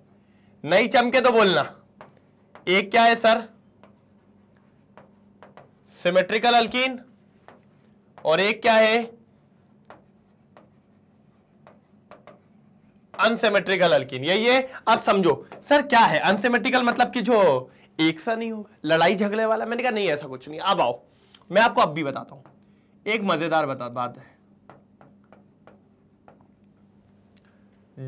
नई चमके तो बोलना एक क्या है सर सिमेट्रिकल अल्किन और एक क्या है अनसेमेट्रिकल अल्किन यही है अब समझो सर क्या है अनसेमेट्रिकल मतलब कि जो एक सा नहीं होगा लड़ाई झगड़े वाला मैंने कहा नहीं ऐसा कुछ नहीं अब आओ मैं आपको अब भी बताता हूं एक मजेदार बता बात है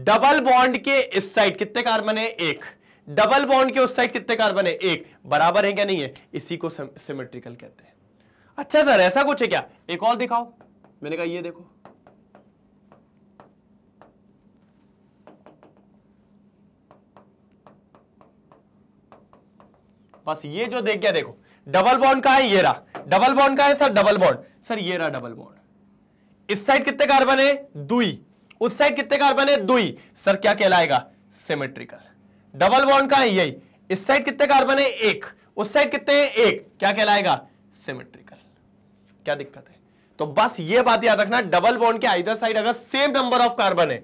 डबल बॉन्ड के इस साइड कितने कार्बन है एक डबल बॉन्ड के उस साइड कितने कार्बन है एक बराबर है क्या नहीं है इसी को सिमेट्रिकल कहते हैं अच्छा सर ऐसा कुछ है क्या एक और दिखाओ मैंने कहा ये देखो बस ये जो देख गया देखो डबल बॉन्ड का है ये रहा डबल बॉन्ड का है सर डबल बॉन्ड सर ये रहा डबल बॉन्ड इस साइड कितने कार्बन है दुई उस साइड कितने कार्बन है दुई सर क्या कहलाएगा सिमेट्रिकल डबल बॉन्ड का है यही इस साइड कितने कार्बन है एक उस साइड कितने एक क्या कहलाएगा सिमेट्रिकल क्या दिक्कत है तो बस ये बात याद रखना डबल बॉन्ड के आइदर साइड अगर सेम नंबर ऑफ कार्बन है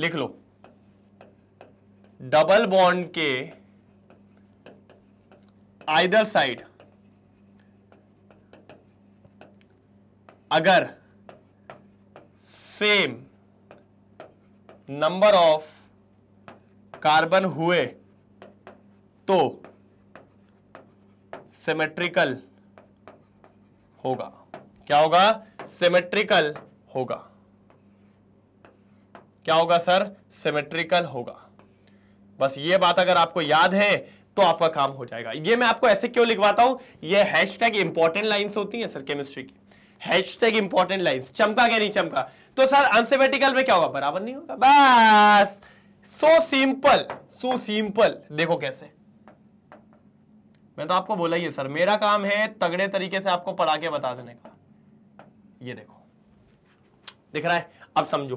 लिख लो डबल बॉन्ड के आइदर साइड अगर सेम नंबर ऑफ कार्बन हुए तो सिमेट्रिकल होगा क्या होगा सिमेट्रिकल होगा क्या होगा सर सिमेट्रिकल होगा बस ये बात अगर आपको याद है तो आपका काम हो जाएगा ये मैं आपको ऐसे क्यों लिखवाता हूं ये टैग इंपॉर्टेंट लाइन्स होती हैं सर केमिस्ट्री की टैग इंपॉर्टेंट लाइन्स चमका क्या नहीं चमका तो सर अनसेमेटिकल में क्या होगा बराबर नहीं होगा बस सो सिंपल सो सिंपल देखो कैसे मैं तो आपको बोला ही है सर मेरा काम है तगड़े तरीके से आपको पढ़ा के बता देने का ये देखो दिख रहा है अब समझो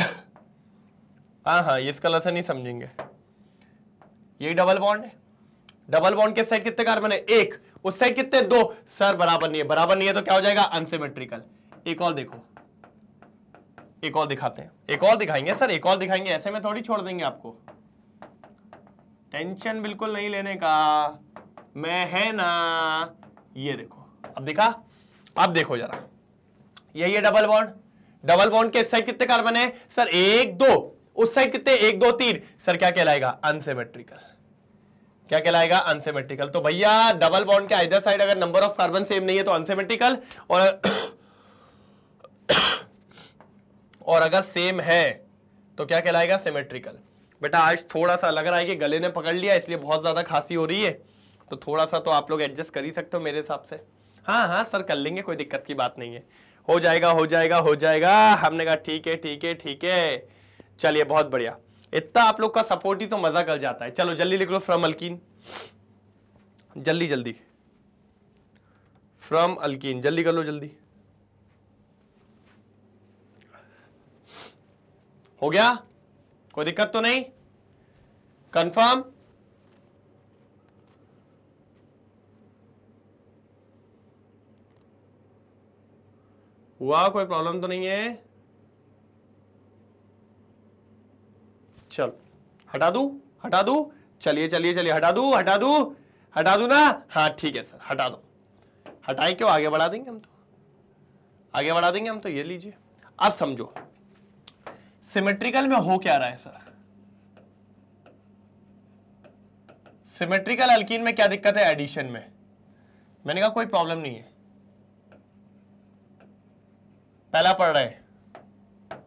हाँ हाँ ये इसका लसन नहीं समझेंगे ये डबल बॉन्ड है डबल बॉन्ड के साइड कितने कार्बन है एक उस साइड कितने दो सर बराबर नहीं है बराबर नहीं है तो क्या हो जाएगा अनसिमेट्रिकल एक और देखो एक और दिखाते हैं एक और दिखाएंगे सर एक और दिखाएंगे ऐसे में थोड़ी छोड़ देंगे आपको टेंशन बिल्कुल नहीं लेने का मैं है ना ये देखो अब देखा अब देखो जरा यही है डबल बॉन्ड डबल बॉन्ड के साइड कितने कार्बन है सर एक दो उस साइड कितने एक दो तीन सर क्या कहलाएगा अनसेमेट्रिकल क्या कहलाएगा अनसेमेट्रिकल तो भैया डबल बॉन्ड के आइदर साइड अगर नंबर ऑफ कार्बन सेम नहीं है तो अनसेमेट्रिकल और और अगर सेम है तो क्या कहलाएगा सेमेट्रिकल बेटा आज थोड़ा सा लग रहा है कि गले ने पकड़ लिया इसलिए बहुत ज़्यादा खांसी हो रही है तो थोड़ा सा तो आप लोग एडजस्ट कर ही सकते हो मेरे हिसाब से हाँ हाँ सर कर लेंगे कोई दिक्कत की बात नहीं है हो जाएगा हो जाएगा हो जाएगा हमने कहा ठीक है ठीक है ठीक है चलिए बहुत बढ़िया इतना आप लोग का सपोर्ट ही तो मज़ा कर जाता है चलो जल्दी लिख लो फ्रॉम अल्किन जल्दी जल्दी फ्रॉम अल्किन जल्दी कर लो जल्दी हो गया कोई दिक्कत तो नहीं कंफर्म हुआ कोई प्रॉब्लम तो नहीं है चल हटा दू हटा दू चलिए चलिए चलिए हटा दू हटा दू हटा दू ना हाँ ठीक है सर हटा दो हटाए क्यों आगे बढ़ा देंगे हम तो आगे बढ़ा देंगे हम तो ये लीजिए अब समझो सिमेट्रिकल में हो क्या रहा है सर सिमेट्रिकल अल्किन में क्या दिक्कत है एडिशन में मैंने कहा कोई प्रॉब्लम नहीं है पहला पढ़ रहा है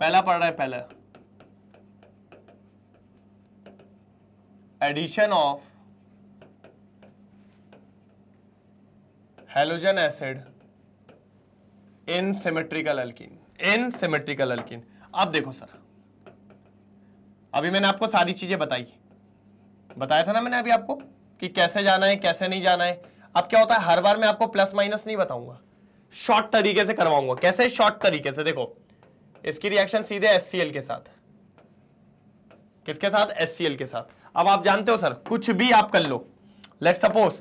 पहला पढ़ रहा है पहला addition of halogen acid in symmetrical alkene in symmetrical alkene अब देखो सर अभी मैंने आपको सारी चीजें बताई बताया था ना मैंने अभी आपको कि कैसे जाना है कैसे नहीं जाना है अब क्या होता है हर बार मैं आपको प्लस माइनस नहीं बताऊंगा शॉर्ट तरीके से करवाऊंगा कैसे शॉर्ट तरीके से देखो इसकी रिएक्शन सीधे एस के साथ किसके साथ एस के साथ अब आप जानते हो सर कुछ भी आप कर लो लेट सपोज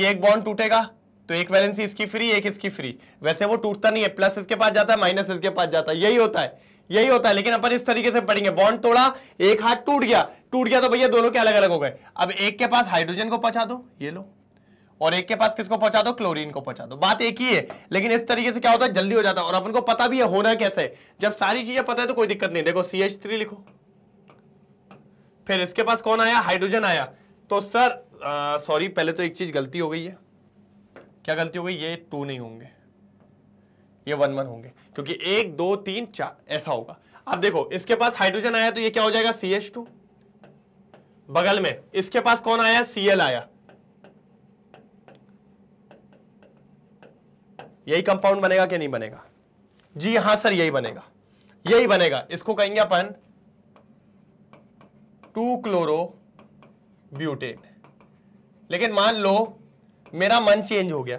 ये एक बॉन्ड टूटेगा तो एक वैलेंसी इसकी फ्री एक इसकी फ्री वैसे वो टूटता नहीं है प्लस इसके पास जाता है माइनस इसके पास जाता है यही होता है यही होता है लेकिन अपन इस तरीके से पढ़ेंगे बॉन्ड तोड़ा एक हाथ टूट गया टूट गया तो भैया दोनों के अलग अलग हो गए अब एक के पास हाइड्रोजन को पहुंचा दो ये लो और एक के पास किसको पहुंचा दो क्लोरीन को पहुंचा दो बात एक ही है लेकिन इस तरीके से क्या होता है जल्दी हो जाता है और अपन को पता भी है होना कैसे जब सारी चीजें पता है तो कोई दिक्कत नहीं देखो सी एच थ्री लिखो फिर इसके पास कौन आया हाइड्रोजन आया तो सर सॉरी पहले तो एक चीज गलती हो गई है क्या गलती हो गई ये टू नहीं होंगे ये वन वन होंगे क्योंकि एक दो तीन चार ऐसा होगा अब देखो इसके पास हाइड्रोजन आया तो ये क्या हो जाएगा सी एच टू बगल में इसके पास कौन आया सी एल आया यही कंपाउंड बनेगा कि नहीं बनेगा जी हां सर यही बनेगा यही बनेगा इसको कहेंगे अपन टू क्लोरो ब्यूटेन लेकिन मान लो मेरा मन चेंज हो गया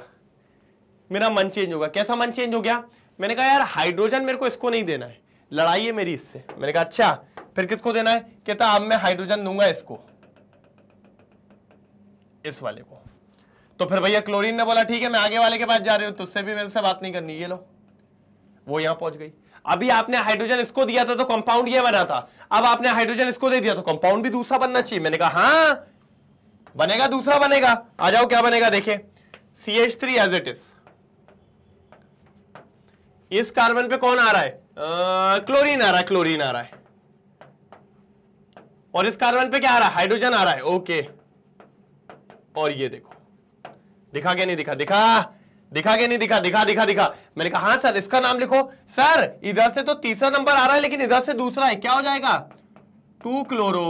मेरा मन चेंज हो गया कैसा मन चेंज हो गया मैंने कहा यार हाइड्रोजन मेरे को इसको नहीं देना है लड़ाई है मेरी इससे मैंने कहा अच्छा फिर किसको देना है कहता अब मैं हाइड्रोजन दूंगा इसको इस वाले को तो फिर भैया क्लोरीन ने बोला ठीक है मैं आगे वाले के पास जा रही हूं तुझसे भी मेरे से बात नहीं करनी ये लो वो यहां पहुंच गई अभी आपने हाइड्रोजन इसको दिया था तो कंपाउंड ये बना था अब आपने हाइड्रोजन इसको दे दिया तो कंपाउंड भी दूसरा बनना चाहिए मैंने कहा हाँ बनेगा दूसरा बनेगा आ जाओ क्या बनेगा देखे C H three as it is इस कार्बन पे कौन आ रहा है आ, क्लोरीन आ रहा है क्लोरीन आ रहा है और इस कार्बन पे क्या आ रहा है हाइड्रोजन आ रहा है ओके और ये देखो दिखा क्या नहीं दिखा दिखा दिखा के नहीं दिखा दिखा दिखा दिखा मैंने कहा हाँ सर इसका नाम लिखो सर इधर से तो तीसरा नंबर आ रहा है लेकिन इधर से दूसरा है क्या हो जाएगा टू क्लोरो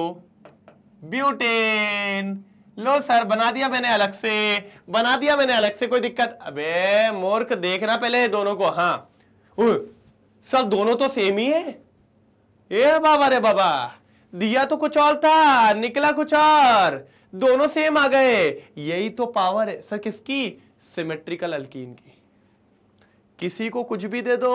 ब्यूटेन लो सर बना दिया मैंने अलग से बना दिया मैंने अलग से कोई दिक्कत अबे मूर्ख देखना पहले दोनों को हाँ सर दोनों तो सेम ही है ए बाबा रे बाबा दिया तो कुछ और था निकला कुछ और दोनों सेम आ गए यही तो पावर है सर किसकी सिमेट्रिकल अल्कीन की किसी को कुछ भी दे दो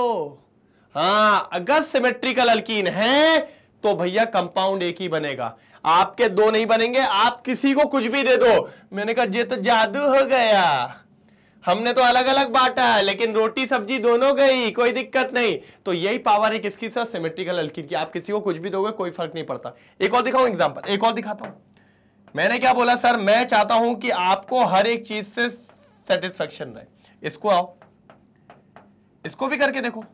हाँ अगर सिमेट्रिकल अल्कीन है तो भैया कंपाउंड एक ही बनेगा आपके दो नहीं बनेंगे आप किसी को कुछ भी दे दो मैंने कहा ये तो जादू हो गया हमने तो अलग अलग बांटा है लेकिन रोटी सब्जी दोनों गई कोई दिक्कत नहीं तो यही पावर है किसकी सर सिमेट्रिकल अल्किन की आप किसी को कुछ भी दोगे कोई फर्क नहीं पड़ता एक और दिखाऊं एग्जांपल एक और दिखाता हूं मैंने क्या बोला सर मैं चाहता हूं कि आपको हर एक चीज से सेटिस्फेक्शन रहे इसको आओ इसको भी करके देखो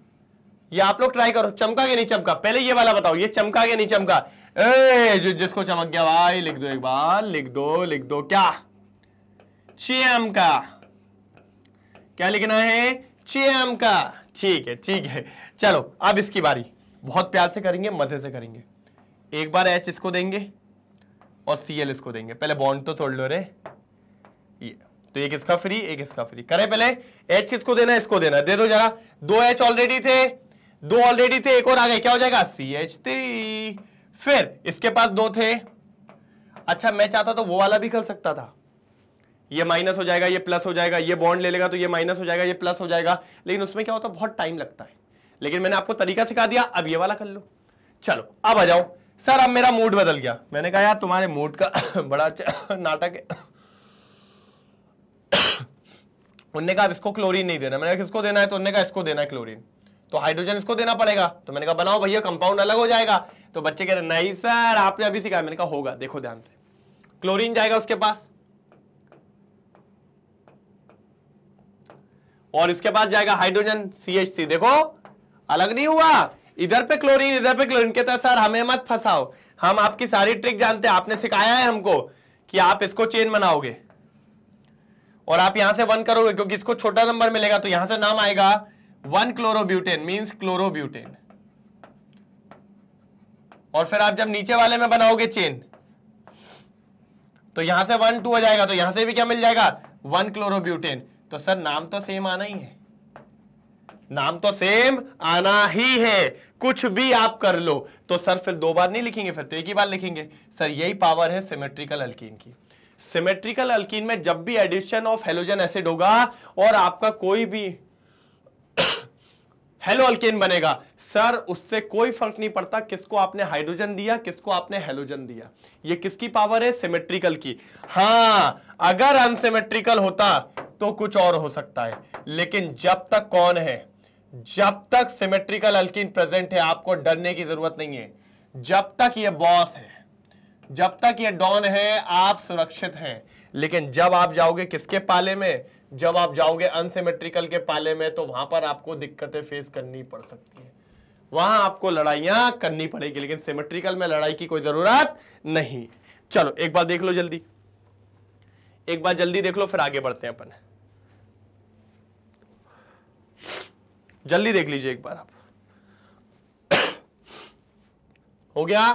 ये आप लोग ट्राई करो चमका के नहीं चमका पहले ये वाला बताओ ये चमका के नहीं चमका जो जिसको चमक गया भाई लिख दो एक बार लिख दो लिख दो क्या चीएम का क्या लिखना है चीएम का ठीक है ठीक है चलो अब इसकी बारी बहुत प्यार से करेंगे मजे से करेंगे एक बार एच इसको देंगे और सी एल इसको देंगे पहले बॉन्ड तो छोड़ लो रे ये तो एक इसका फ्री एक इसका फ्री करें पहले एच किसको देना इसको देना दे दो जरा दो एच ऑलरेडी थे दो ऑलरेडी थे एक और आ गए क्या हो जाएगा सी एच थ्री फिर इसके पास दो थे अच्छा मैं चाहता तो वो वाला भी कर सकता था ये माइनस हो जाएगा ये प्लस हो जाएगा ये बॉन्ड ले लेगा तो ये माइनस हो जाएगा ये प्लस हो जाएगा लेकिन उसमें क्या होता है बहुत टाइम लगता है लेकिन मैंने आपको तरीका सिखा दिया अब ये वाला कर लो चलो अब आ जाओ सर अब मेरा मूड बदल गया मैंने कहा यार तुम्हारे मूड का बड़ा अच्छा नाटक है उन्होंने कहा इसको क्लोरीन नहीं देना मैंने कहा किसको देना है तो उन्होंने कहा इसको देना है क्लोरीन तो हाइड्रोजन इसको देना पड़ेगा तो मैंने कहा बनाओ भैया कंपाउंड अलग हो जाएगा तो बच्चे कह रहे नहीं सर आपने अभी सिखाया मैंने कहा होगा देखो ध्यान से क्लोरीन जाएगा उसके पास और इसके पास जाएगा हाइड्रोजन सी एच सी देखो अलग नहीं हुआ इधर पे क्लोरीन इधर पे क्लोरीन कहता है सर हमें मत फंसाओ हम आपकी सारी ट्रिक जानते हैं आपने सिखाया है हमको कि आप इसको चेन बनाओगे और आप यहां से वन करोगे क्योंकि इसको छोटा नंबर मिलेगा तो यहां से नाम आएगा वन क्लोरोब्यूटेन मींस क्लोरोब्यूटेन और फिर आप जब नीचे वाले में बनाओगे चेन तो यहां से वन टू हो जाएगा तो यहां से भी क्या मिल जाएगा वन क्लोरोब्यूटेन तो सर नाम तो सेम आना ही है नाम तो सेम आना ही है कुछ भी आप कर लो तो सर फिर दो बार नहीं लिखेंगे फिर तो एक ही बार लिखेंगे सर यही पावर है सिमेट्रिकल अल्किन की सिमेट्रिकल अल्किन में जब भी एडिशन ऑफ हेलोजन एसिड होगा और आपका कोई भी हेलो अल्किन बनेगा सर उससे कोई फर्क नहीं पड़ता किसको आपने हाइड्रोजन दिया किसको आपने हेलोजन दिया ये किसकी पावर है सिमेट्रिकल की हाँ अगर अनसिमेट्रिकल होता तो कुछ और हो सकता है लेकिन जब तक कौन है जब तक सिमेट्रिकल अल्किन प्रेजेंट है आपको डरने की जरूरत नहीं है जब तक ये बॉस है जब तक ये डॉन है आप सुरक्षित हैं लेकिन जब आप जाओगे किसके पाले में जब आप जाओगे अनसिमेट्रिकल के पाले में तो वहां पर आपको दिक्कतें फेस करनी पड़ सकती है वहां आपको लड़ाइया करनी पड़ेगी लेकिन सिमेट्रिकल में लड़ाई की कोई जरूरत नहीं चलो एक बार देख लो जल्दी एक बार जल्दी देख लो फिर आगे बढ़ते हैं अपन जल्दी देख लीजिए एक बार आप हो गया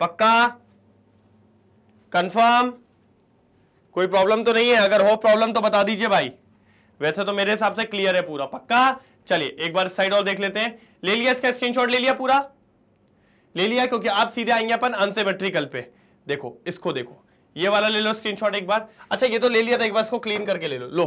पक्का कंफर्म कोई प्रॉब्लम तो नहीं है अगर हो प्रॉब्लम तो बता दीजिए भाई वैसे तो मेरे हिसाब से क्लियर है पूरा पक्का चलिए एक बार साइड और देख लेते हैं ले लिया इसका स्क्रीनशॉट ले लिया पूरा ले लिया क्योंकि आप सीधे आएंगे अपन अनसेमेट्रिकल पे देखो इसको देखो ये वाला ले लो स्क्रीनशॉट एक बार अच्छा ये तो ले लिया था एक बार इसको क्लीन करके ले लो लो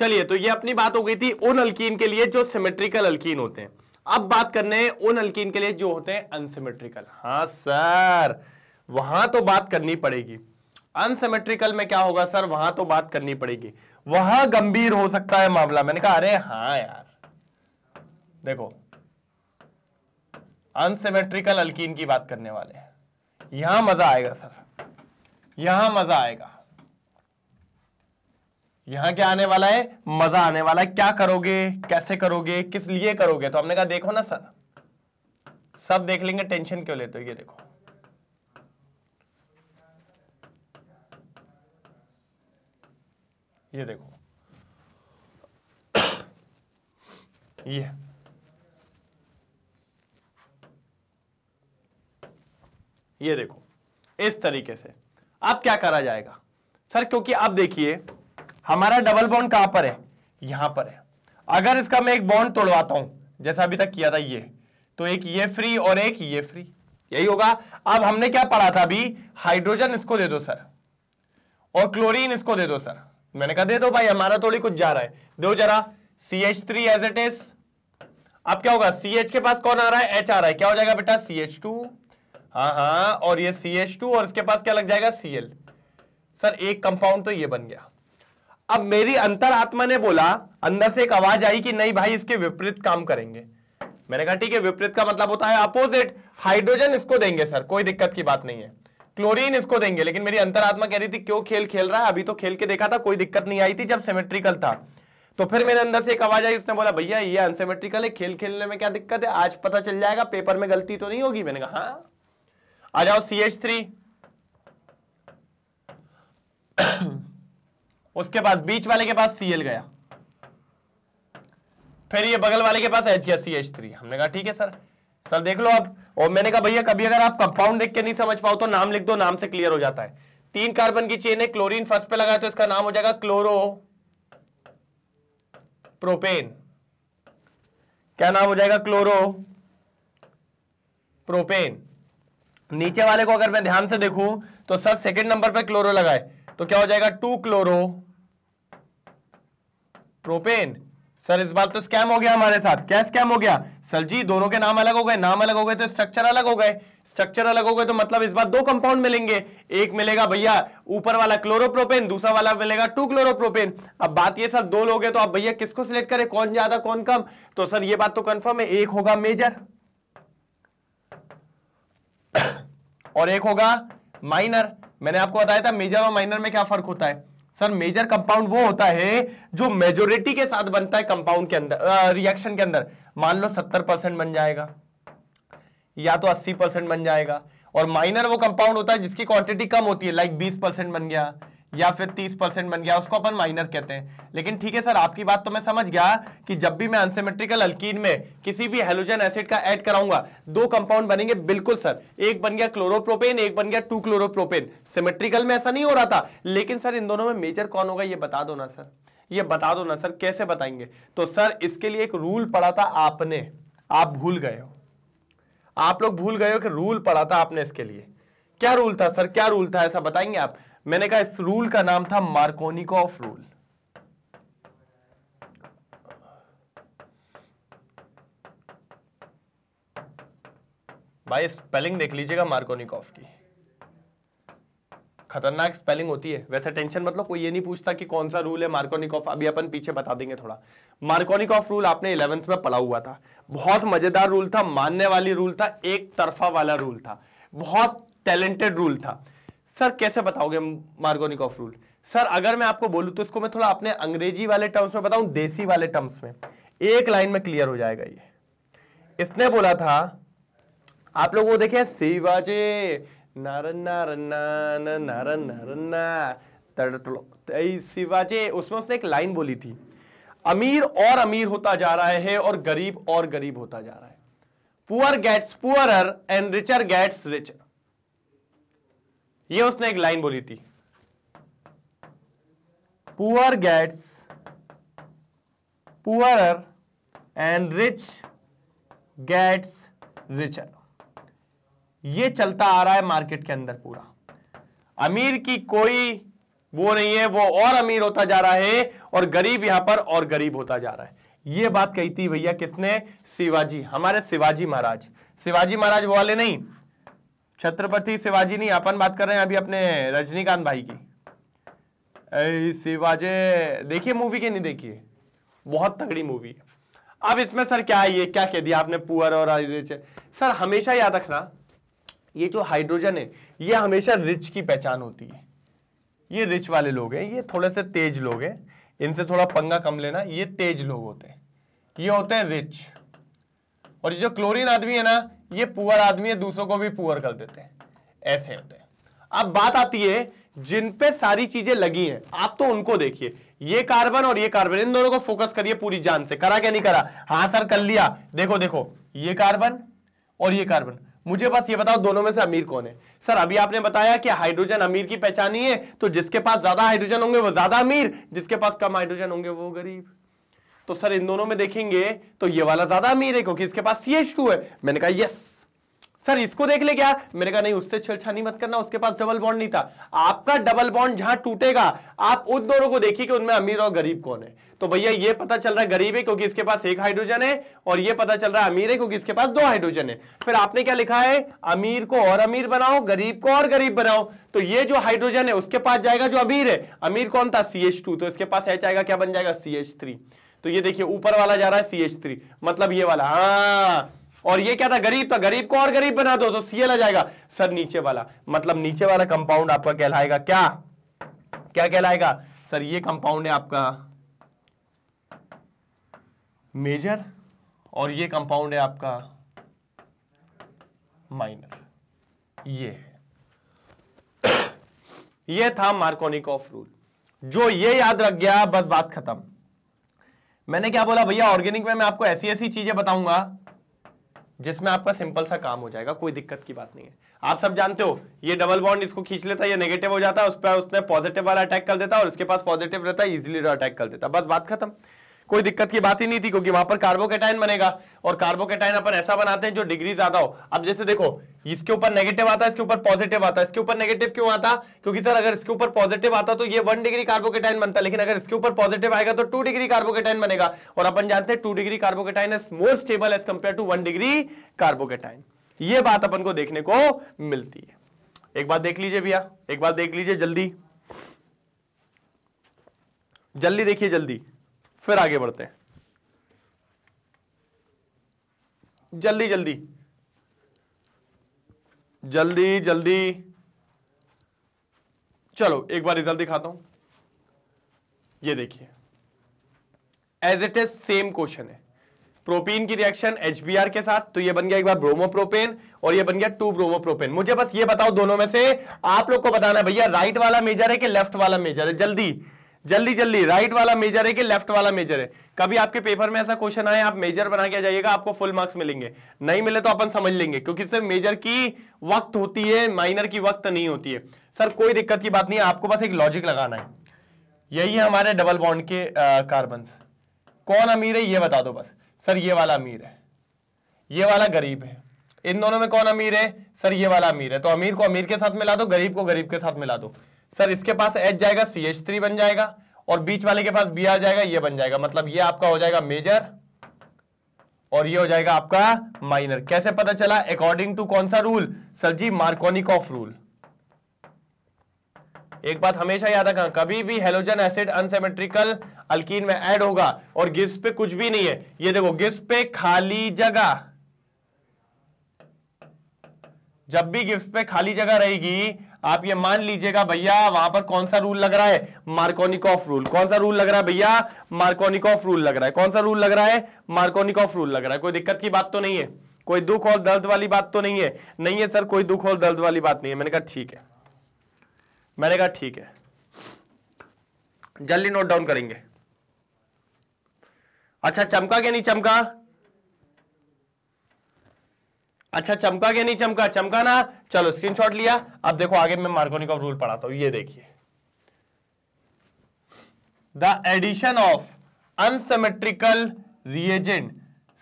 चलिए तो ये अपनी बात हो गई थी उन अल्कीन के लिए जो सिमेट्रिकल अल्कीन होते हैं अब बात करने हैं उन अल्कीन के लिए जो होते हैं अनसिमेट्रिकल हाँ सर वहां तो बात करनी पड़ेगी अनसेमेट्रिकल में क्या होगा सर वहां तो बात करनी पड़ेगी वहां गंभीर हो सकता है मामला मैंने कहा अरे हाँ यार देखो अनसेमेट्रिकल अल्कीन की बात करने वाले यहां मजा आएगा सर यहां मजा आएगा यहां क्या आने वाला है मजा आने वाला है क्या करोगे कैसे करोगे किस लिए करोगे तो हमने कहा देखो ना सर सब देख लेंगे टेंशन क्यों लेते हो ये देखो ये देखो ये ये देखो इस तरीके से अब क्या करा जाएगा सर क्योंकि अब देखिए हमारा डबल बॉन्ड कहां पर है यहां पर है अगर इसका मैं एक बॉन्ड तोड़वाता हूं जैसा अभी तक किया था ये तो एक ये फ्री और एक ये फ्री यही होगा अब हमने क्या पढ़ा था अभी हाइड्रोजन इसको दे दो सर और क्लोरीन इसको दे दो सर मैंने कहा दे दो भाई हमारा थोड़ी कुछ जा रहा है दो जरा C H three as it is अब क्या होगा सी एच के पास कौन आ रहा है एच आ रहा है क्या हो जाएगा बेटा सी एच टू हाँ हाँ और ये सी एच टू और इसके पास क्या लग जाएगा सी एल सर एक कंपाउंड तो ये बन गया अब मेरी अंतर आत्मा ने बोला अंदर से एक आवाज आई कि नहीं भाई इसके विपरीत काम करेंगे मैंने कहा ठीक है विपरीत का मतलब होता है अपोजिट हाइड्रोजन इसको देंगे सर कोई दिक्कत की बात नहीं है क्लोरीन इसको देंगे लेकिन मेरी अंतरात्मा कह रही थी क्यों खेल खेल रहा है अभी तो खेल के देखा था कोई दिक्कत नहीं आई थी जब सेमेट्रिकल था तो फिर मेरे अंदर से एक आवाज आई उसने बोला भैया ये अनसेमेट्रिकल है खेल खेलने में क्या दिक्कत है आज पता चल जाएगा पेपर में गलती तो नहीं होगी मैंने कहा हाँ आ जाओ सी एच थ्री उसके बाद बीच वाले के पास सीएल गया फिर ये बगल वाले के पास एच गया सी एच थ्री हमने कहा ठीक है सर सर देख लो आप और मैंने कहा भैया कभी अगर आप कंपाउंड देख के नहीं समझ पाओ तो नाम लिख दो नाम से क्लियर हो जाता है तीन कार्बन की चेन है क्लोरीन फर्स्ट पे लगाया तो इसका नाम हो जाएगा क्लोरो प्रोपेन क्या नाम हो जाएगा क्लोरो प्रोपेन नीचे वाले को अगर मैं ध्यान से देखूं तो सर सेकंड नंबर पे क्लोरो लगाए तो क्या हो जाएगा टू क्लोरो प्रोपेन सर इस बार तो स्कैम हो गया हमारे साथ क्या स्कैम हो गया सर जी दोनों के नाम अलग हो गए नाम अलग हो गए तो स्ट्रक्चर अलग हो गए स्ट्रक्चर अलग हो गए तो मतलब इस बार दो कंपाउंड मिलेंगे एक मिलेगा भैया ऊपर वाला क्लोरोप्रोपेन दूसरा वाला मिलेगा टू क्लोरोप्रोपेन अब बात ये सर दो लोग हैं तो आप भैया किसको सिलेक्ट करें कौन ज्यादा कौन कम तो सर ये बात तो कंफर्म है एक होगा मेजर और एक होगा माइनर मैंने आपको बताया था मेजर और माइनर में क्या फर्क होता है सर मेजर कंपाउंड वो होता है जो मेजोरिटी के साथ बनता है कंपाउंड के अंदर रिएक्शन के अंदर मान लो सत्तर परसेंट बन जाएगा या तो अस्सी परसेंट बन जाएगा और माइनर वो कंपाउंड होता है जिसकी क्वांटिटी कम होती है लाइक बीस परसेंट बन गया या फिर तीस परसेंट बन गया उसको अपन माइनर कहते हैं लेकिन ठीक है सर आपकी बात तो मैं समझ गया कि जब भी मैं अनसेमेट्रिकल अल्कीन में किसी भी हेलोजन एसिड का ऐड कराऊंगा दो कंपाउंड बनेंगे बिल्कुल सर एक बन गया क्लोरोप्रोपेन एक बन गया टू क्लोरोप्रोपेन सिमेट्रिकल में ऐसा नहीं हो रहा था लेकिन सर इन दोनों में मेजर कौन होगा ये बता दो ना सर ये बता दो ना सर कैसे बताएंगे तो सर इसके लिए एक रूल पढ़ा था आपने आप भूल गए हो आप लोग भूल गए हो कि रूल पढ़ा था आपने इसके लिए क्या रूल था सर क्या रूल था ऐसा बताएंगे आप मैंने कहा इस रूल का नाम था मार्कोनिको ऑफ रूल भाई स्पेलिंग देख लीजिएगा मार्कोनिकॉफ की खतरनाक स्पेलिंग होती है वैसे टेंशन मतलब कोई ये नहीं पूछता कि कौन सा रूल है मार्कोनिकॉफ अभी अपन पीछे बता देंगे थोड़ा मार्कोनिकॉफ रूल आपने इलेवंथ में पढ़ा हुआ था बहुत मजेदार रूल था मानने वाली रूल था एक तरफा वाला रूल था बहुत टैलेंटेड रूल था सर कैसे बताओगे मार्कोनिकॉफ रूल सर अगर मैं आपको बोलूँ तो इसको मैं थोड़ा अपने अंग्रेजी वाले टर्म्स में बताऊँ देसी वाले टर्म्स में एक लाइन में क्लियर हो जाएगा ये इसने बोला था आप लोगों को देखिए शिवाजी शिवाजी उसमें उसने एक लाइन बोली थी अमीर और अमीर होता जा रहा है और गरीब और गरीब होता जा रहा है poor gets poor and richer gets rich ये उसने एक लाइन बोली थी poor gets poor and rich gets richer ये चलता आ रहा है मार्केट के अंदर पूरा अमीर की कोई वो नहीं है वो और अमीर होता जा रहा है और गरीब यहां पर और गरीब होता जा रहा है ये बात कही थी भैया किसने शिवाजी हमारे शिवाजी महाराज शिवाजी महाराज वो वाले नहीं छत्रपति शिवाजी नहीं अपन बात कर रहे हैं अभी अपने रजनीकांत भाई की शिवाजी देखिए मूवी के नहीं देखिए बहुत तगड़ी मूवी है अब इसमें सर क्या है ये क्या कह दिया आपने पुअर और सर हमेशा याद रखना ये जो हाइड्रोजन है ये हमेशा रिच की पहचान होती है ये रिच वाले लोग हैं ये थोड़े से तेज लोग हैं इनसे थोड़ा पंगा कम लेना ये तेज लोग होते हैं ये होते हैं रिच और ये जो क्लोरीन आदमी है ना ये पुअर आदमी है दूसरों को भी पुअर कर देते हैं ऐसे होते हैं अब बात आती है जिन पे सारी चीजें लगी हैं आप तो उनको देखिए ये कार्बन और ये कार्बन इन दोनों को फोकस करिए पूरी जान से करा क्या नहीं करा हाँ सर कर लिया देखो देखो ये कार्बन और ये कार्बन मुझे बस ये बताओ दोनों में से अमीर कौन है सर अभी आपने बताया कि हाइड्रोजन अमीर की पहचानी है तो जिसके पास ज्यादा हाइड्रोजन होंगे वो ज्यादा अमीर जिसके पास कम हाइड्रोजन होंगे वो गरीब तो सर इन दोनों में देखेंगे तो ये वाला ज्यादा अमीर है क्योंकि इसके पास सी है मैंने कहा यस सर इसको देख ले क्या मैंने कहा नहीं उससे छेड़छाड़ी मत करना उसके पास डबल बॉन्ड नहीं था आपका डबल बॉन्ड जहां टूटेगा आप उन दोनों को देखिए कि उनमें अमीर और गरीब कौन है तो भैया ये पता चल रहा है गरीब है क्योंकि इसके पास एक हाइड्रोजन है और ये पता चल रहा है अमीर है क्योंकि इसके पास दो हाइड्रोजन है फिर आपने क्या लिखा है अमीर को और अमीर बनाओ गरीब को और गरीब बनाओ तो ये जो हाइड्रोजन है उसके पास जाएगा जो अमीर है अमीर कौन था सी तो इसके पास एच आएगा क्या बन जाएगा सी तो ये देखिए ऊपर वाला जा रहा है सी मतलब ये वाला हाँ और ये क्या था गरीब था गरीब को और गरीब बना दो तो सीएल आ जाएगा सर नीचे वाला मतलब नीचे वाला कंपाउंड आपका कहलाएगा क्या क्या कहलाएगा सर ये कंपाउंड है आपका मेजर और ये कंपाउंड है आपका माइनर ये ये था ऑफ रूल जो ये याद रख गया बस बात खत्म मैंने क्या बोला भैया ऑर्गेनिक में मैं आपको ऐसी ऐसी चीजें बताऊंगा जिसमें आपका सिंपल सा काम हो जाएगा कोई दिक्कत की बात नहीं है आप सब जानते हो ये डबल बॉन्ड इसको खींच लेता है ये नेगेटिव हो जाता है उस पर उसने पॉजिटिव वाला अटैक कर देता है और इसके पास पॉजिटिव रहता है इजिली अटैक कर देता बस बात खत्म कोई दिक्कत की बात ही नहीं थी क्योंकि वहां पर कार्बोकेटाइन बनेगा और कार्बोकेटाइन अपन ऐसा बनाते हैं जो डिग्री ज्यादा हो अब जैसे देखो इसके ऊपर नेगेटिव आता है इसके ऊपर पॉजिटिव आता है इसके ऊपर नेगेटिव क्यों आता क्योंकि सर अगर इसके ऊपर पॉजिटिव आता तो ये वन डिग्री कार्बोकेटाइन बनता लेकिन अगर इसके ऊपर पॉजिटिव आएगा तो टू डिग्री कार्बोकेटाइन बनेगा और अपन जानते हैं two degree carbocation is more stable as compare to one degree carbocation ये बात अपन को देखने को मिलती है एक बात देख लीजिए भैया एक बात देख लीजिए जल्दी जल्दी देखिए जल्दी फिर आगे बढ़ते हैं जल्दी जल्दी जल्दी जल्दी चलो एक बार रिजल्ट दिखाता हूं ये देखिए as it is same question है प्रोपीन की रिएक्शन एचबीआर के साथ तो ये बन गया एक बार ब्रोमोप्रोपेन और ये बन गया टू ब्रोमोप्रोपेन मुझे बस ये बताओ दोनों में से आप लोग को बताना भैया राइट वाला मेजर है कि लेफ्ट वाला मेजर है जल्दी जल्दी जल्दी राइट वाला मेजर है कि लेफ्ट वाला मेजर है कभी आपके पेपर में ऐसा क्वेश्चन आए आप मेजर बना के जाइएगा आपको फुल मार्क्स मिलेंगे नहीं मिले तो अपन समझ लेंगे क्योंकि सिर्फ मेजर की वक्त होती है माइनर की वक्त नहीं होती है सर कोई दिक्कत की बात नहीं है आपको बस एक लॉजिक लगाना है यही है हमारे डबल बॉन्ड के कार्बन कौन अमीर है ये बता दो बस सर ये वाला अमीर है ये वाला गरीब है इन दोनों में कौन अमीर है सर ये वाला अमीर है तो अमीर को अमीर के साथ मिला दो गरीब को गरीब के साथ मिला दो सर इसके पास एच जाएगा सी एच थ्री बन जाएगा और बीच वाले के पास बी आ जाएगा ये बन जाएगा मतलब ये आपका हो जाएगा मेजर और ये हो जाएगा आपका माइनर कैसे पता चला अकॉर्डिंग टू कौन सा rule sir ji Markovnikov rule एक बात हमेशा याद रखना कभी भी हेलोजन एसिड अनसेमेट्रिकल अल्कीन में ऐड होगा और गिफ्ट पे कुछ भी नहीं है ये देखो गिफ्ट पे खाली जगह जब भी गिफ्ट पे खाली जगह रहेगी आप ये मान लीजिएगा भैया वहां पर कौन सा रूल लग रहा है मार्कोनिकॉफ रूल कौन सा रूल लग रहा है भैया मार्कोनिकॉफ रूल लग रहा है कौन सा रूल लग रहा है मार्कोनिकॉफ रूल लग रहा है कोई दिक्कत की बात तो नहीं है कोई दुख और दर्द वाली बात तो नहीं है नहीं है सर कोई दुख और दर्द वाली बात नहीं है मैंने कहा ठीक है मैंने कहा ठीक है जल्दी नोट डाउन करेंगे अच्छा चमका क्या नहीं चमका अच्छा चमका क्या नहीं चमका चमका ना चलो स्क्रीनशॉट लिया अब देखो आगे मैं मार्कोनिक का रूल पढ़ाता हूं ये देखिए the addition of unsymmetrical reagent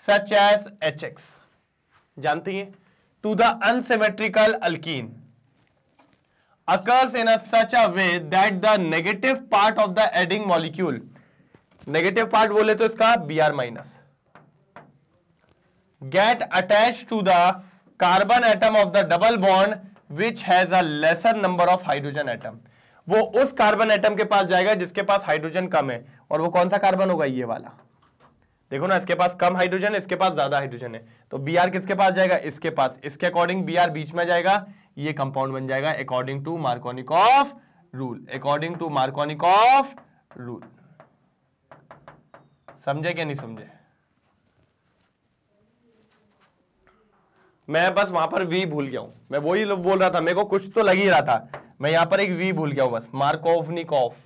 such as H X जानती हैं to the unsymmetrical alkene occurs in a such a way that the negative part of the adding molecule negative part बोले तो इसका B R minus get attach to the carbon atom of the double bond which has a lesser number of hydrogen वो उस कार्बन एटम के पास जाएगा जिसके पास हाइड्रोजन कम है और वो कौन सा कार्बन होगा ये वाला देखो ना इसके पास कम हाइड्रोजन है इसके पास ज्यादा हाइड्रोजन है तो बी आर किसके पास जाएगा इसके पास इसके अकॉर्डिंग बी आर बीच में जाएगा ये कंपाउंड बन जाएगा according to Markovnikov rule according to Markovnikov rule समझे क्या नहीं समझे मैं बस वहां पर वी भूल गया हूं मैं वही बोल रहा था मेरे को कुछ तो लग ही रहा था मैं यहां पर एक वी भूल गया हूं बस मार्कोफ निकॉफ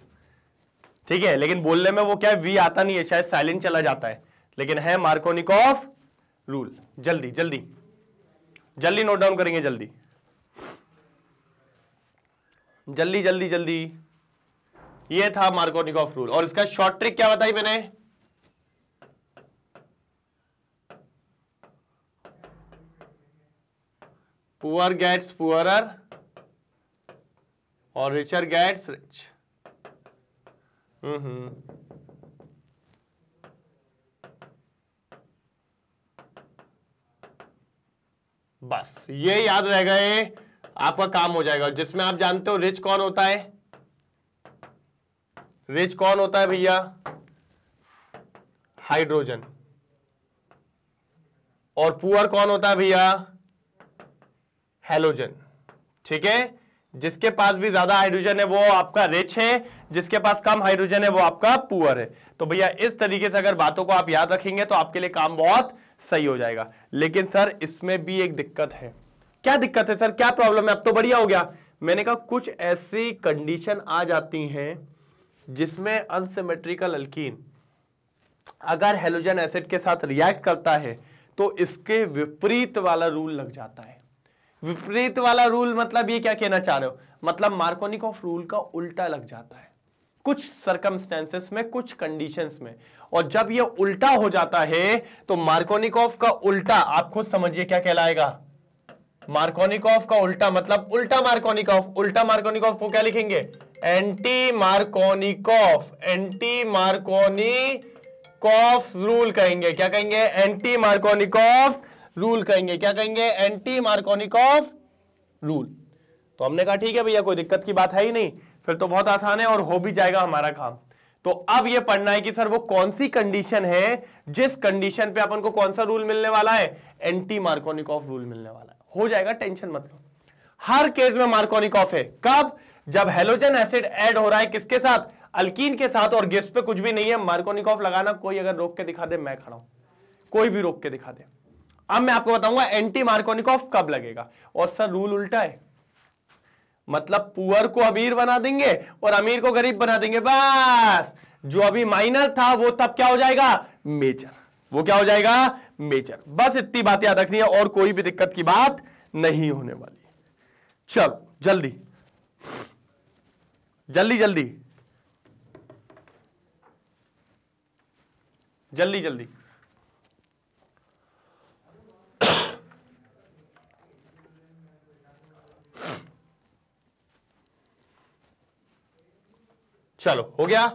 ठीक है लेकिन बोलने में वो क्या है वी आता नहीं है शायद साइलेंट चला जाता है लेकिन है मार्कोनिकॉफ रूल जल्दी जल्दी जल्दी नोट डाउन करेंगे जल्दी जल्दी जल्दी जल्दी ये था मार्कोनिकॉफ रूल और इसका शॉर्ट ट्रिक क्या बताई मैंने पुअर गेट्स पुअरर और रिचर गेट्स रिच हम्म, हम्म बस ये याद रह गए आपका काम हो जाएगा जिसमें आप जानते हो रिच कौन होता है रिच कौन होता है भैया हाइड्रोजन और पुअर कौन होता है भैया हेलोजन ठीक है जिसके पास भी ज्यादा हाइड्रोजन है वो आपका रिच है जिसके पास कम हाइड्रोजन है वो आपका पुअर है तो भैया इस तरीके से अगर बातों को आप याद रखेंगे तो आपके लिए काम बहुत सही हो जाएगा लेकिन सर इसमें भी एक दिक्कत है क्या दिक्कत है सर क्या प्रॉब्लम है अब तो बढ़िया हो गया मैंने कहा कुछ ऐसी कंडीशन आ जाती हैं जिसमें अनसिमेट्रिकल अल्किन अगर हेलोजन एसिड के साथ रिएक्ट करता है तो इसके विपरीत वाला रूल लग जाता है विपरीत वाला रूल मतलब ये क्या कहना चाह रहे हो मतलब मार्कोनिक ऑफ रूल का उल्टा लग जाता है कुछ सर्कमस्टेंसेस में कुछ कंडीशंस में और जब ये उल्टा हो जाता है तो मार्कोनिकॉफ का उल्टा आप खुद समझिए क्या कहलाएगा मार्कोनिक ऑफ का उल्टा मतलब उल्टा मार्कोनिक ऑफ उल्टा ऑफ को क्या लिखेंगे anti Markovnikov anti Markovnikov rule कहेंगे क्या कहेंगे एंटी मार्कोनिक ऑफ रूल कहेंगे क्या कहेंगे एंटी मार्कोनिक ऑफ रूल तो हमने कहा ठीक है भैया कोई दिक्कत की बात है ही नहीं फिर तो बहुत आसान है और हो भी जाएगा हमारा काम तो अब ये पढ़ना है कि सर वो कौन सी कंडीशन है जिस कंडीशन पे अपन को कौन सा रूल मिलने वाला है एंटी मार्कोनिक ऑफ रूल मिलने वाला है हो जाएगा टेंशन मत लो हर केस में मार्कोनिक ऑफ है कब जब हेलोजन एसिड ऐड हो रहा है किसके साथ अल्किन के साथ और गिफ्ट पे कुछ भी नहीं है मार्कोनिक ऑफ लगाना कोई अगर रोक के दिखा दे मैं खड़ा हूं कोई भी रोक के दिखा दे अब मैं आपको बताऊंगा एंटी मार्कोनिक ऑफ कब लगेगा और सर रूल उल्टा है मतलब पुअर को अमीर बना देंगे और अमीर को गरीब बना देंगे बस जो अभी माइनर था वो तब क्या हो जाएगा मेजर वो क्या हो जाएगा मेजर बस इतनी बात याद रखनी है और कोई भी दिक्कत की बात नहीं होने वाली चलो जल्दी जल्दी जल्दी जल्दी जल्दी चलो हो गया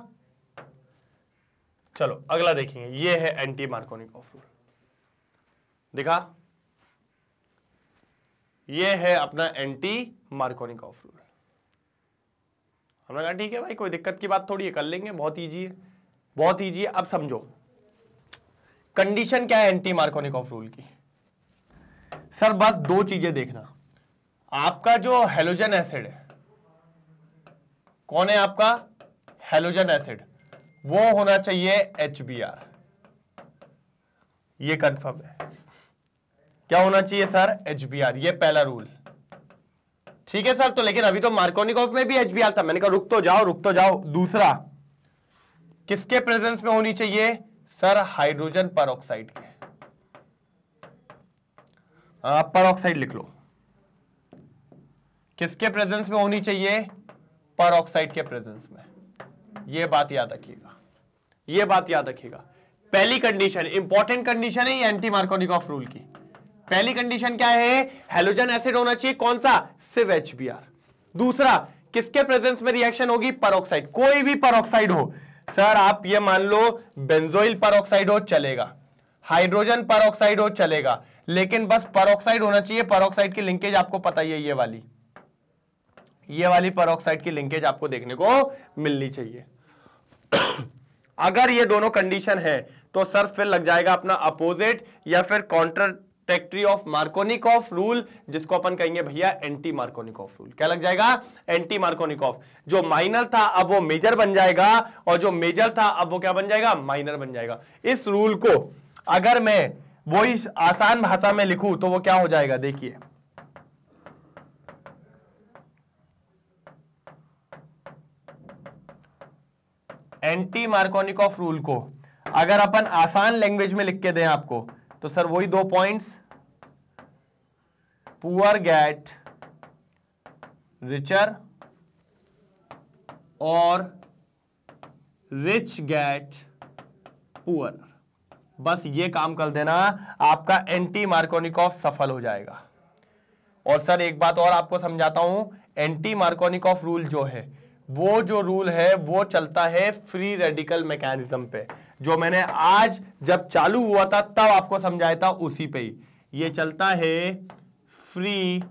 चलो अगला देखेंगे ये है एंटी मार्कोनिक ऑफ रूल देखा ये है अपना एंटी ऑफ रूल हमने कहा ठीक है भाई कोई दिक्कत की बात थोड़ी है कर लेंगे बहुत ईजी है बहुत ईजी है अब समझो कंडीशन क्या है एंटी मार्कोनिक ऑफ रूल की सर बस दो चीजें देखना आपका जो हेलोजन एसिड है कौन है आपका हेलोजन एसिड वो होना चाहिए एच ये कंफर्म है क्या होना चाहिए सर एच ये पहला रूल ठीक है सर तो लेकिन अभी तो मार्कोनिकॉफ में भी एच था मैंने कहा रुक तो जाओ रुक तो जाओ दूसरा किसके प्रेजेंस में होनी चाहिए सर हाइड्रोजन परऑक्साइड के आप परऑक्साइड लिख लो किसके प्रेजेंस में होनी चाहिए परऑक्साइड के प्रेजेंस में यह बात याद रखिएगा यह बात याद रखिएगा पहली कंडीशन इंपॉर्टेंट कंडीशन है एंटी मार्कोनिक ऑफ रूल की पहली कंडीशन क्या है हेलोजन एसिड होना चाहिए कौन सा सिव एच दूसरा किसके प्रेजेंस में रिएक्शन होगी परोक्साइड कोई भी परोक्साइड हो सर आप यह मान लो बेंजोइल परोक्साइड हो चलेगा हाइड्रोजन परोक्साइड हो चलेगा लेकिन बस परोक्साइड होना चाहिए परोक्साइड की लिंकेज आपको पता ही है ये वाली ये वाली परोक्साइड की लिंकेज आपको देखने को मिलनी चाहिए अगर ये दोनों कंडीशन है तो सर फिर लग जाएगा अपना अपोजिट या फिर contradictory of Markovnikov rule जिसको अपन कहेंगे भैया एंटी मार्कोनिक ऑफ रूल क्या लग जाएगा एंटी मार्कोनिक ऑफ जो माइनर था अब वो मेजर बन जाएगा और जो मेजर था अब वो क्या बन जाएगा माइनर बन जाएगा इस रूल को अगर मैं वो इस आसान भाषा में लिखूं तो वो क्या हो जाएगा देखिए एंटी मार्कोनिक ऑफ रूल को अगर अपन आसान लैंग्वेज में लिख के दें आपको तो सर वही दो पॉइंट्स पुअर गेट रिचर और रिच गेट पुअर बस ये काम कर देना आपका एंटी मार्कोनिक ऑफ सफल हो जाएगा और सर एक बात और आपको समझाता हूं एंटी मार्कोनिक ऑफ रूल जो है वो जो रूल है वो चलता है फ्री रेडिकल मैकेनिज्म पे जो मैंने आज जब चालू हुआ था तब आपको समझाया था उसी पे ही ये चलता है फ्री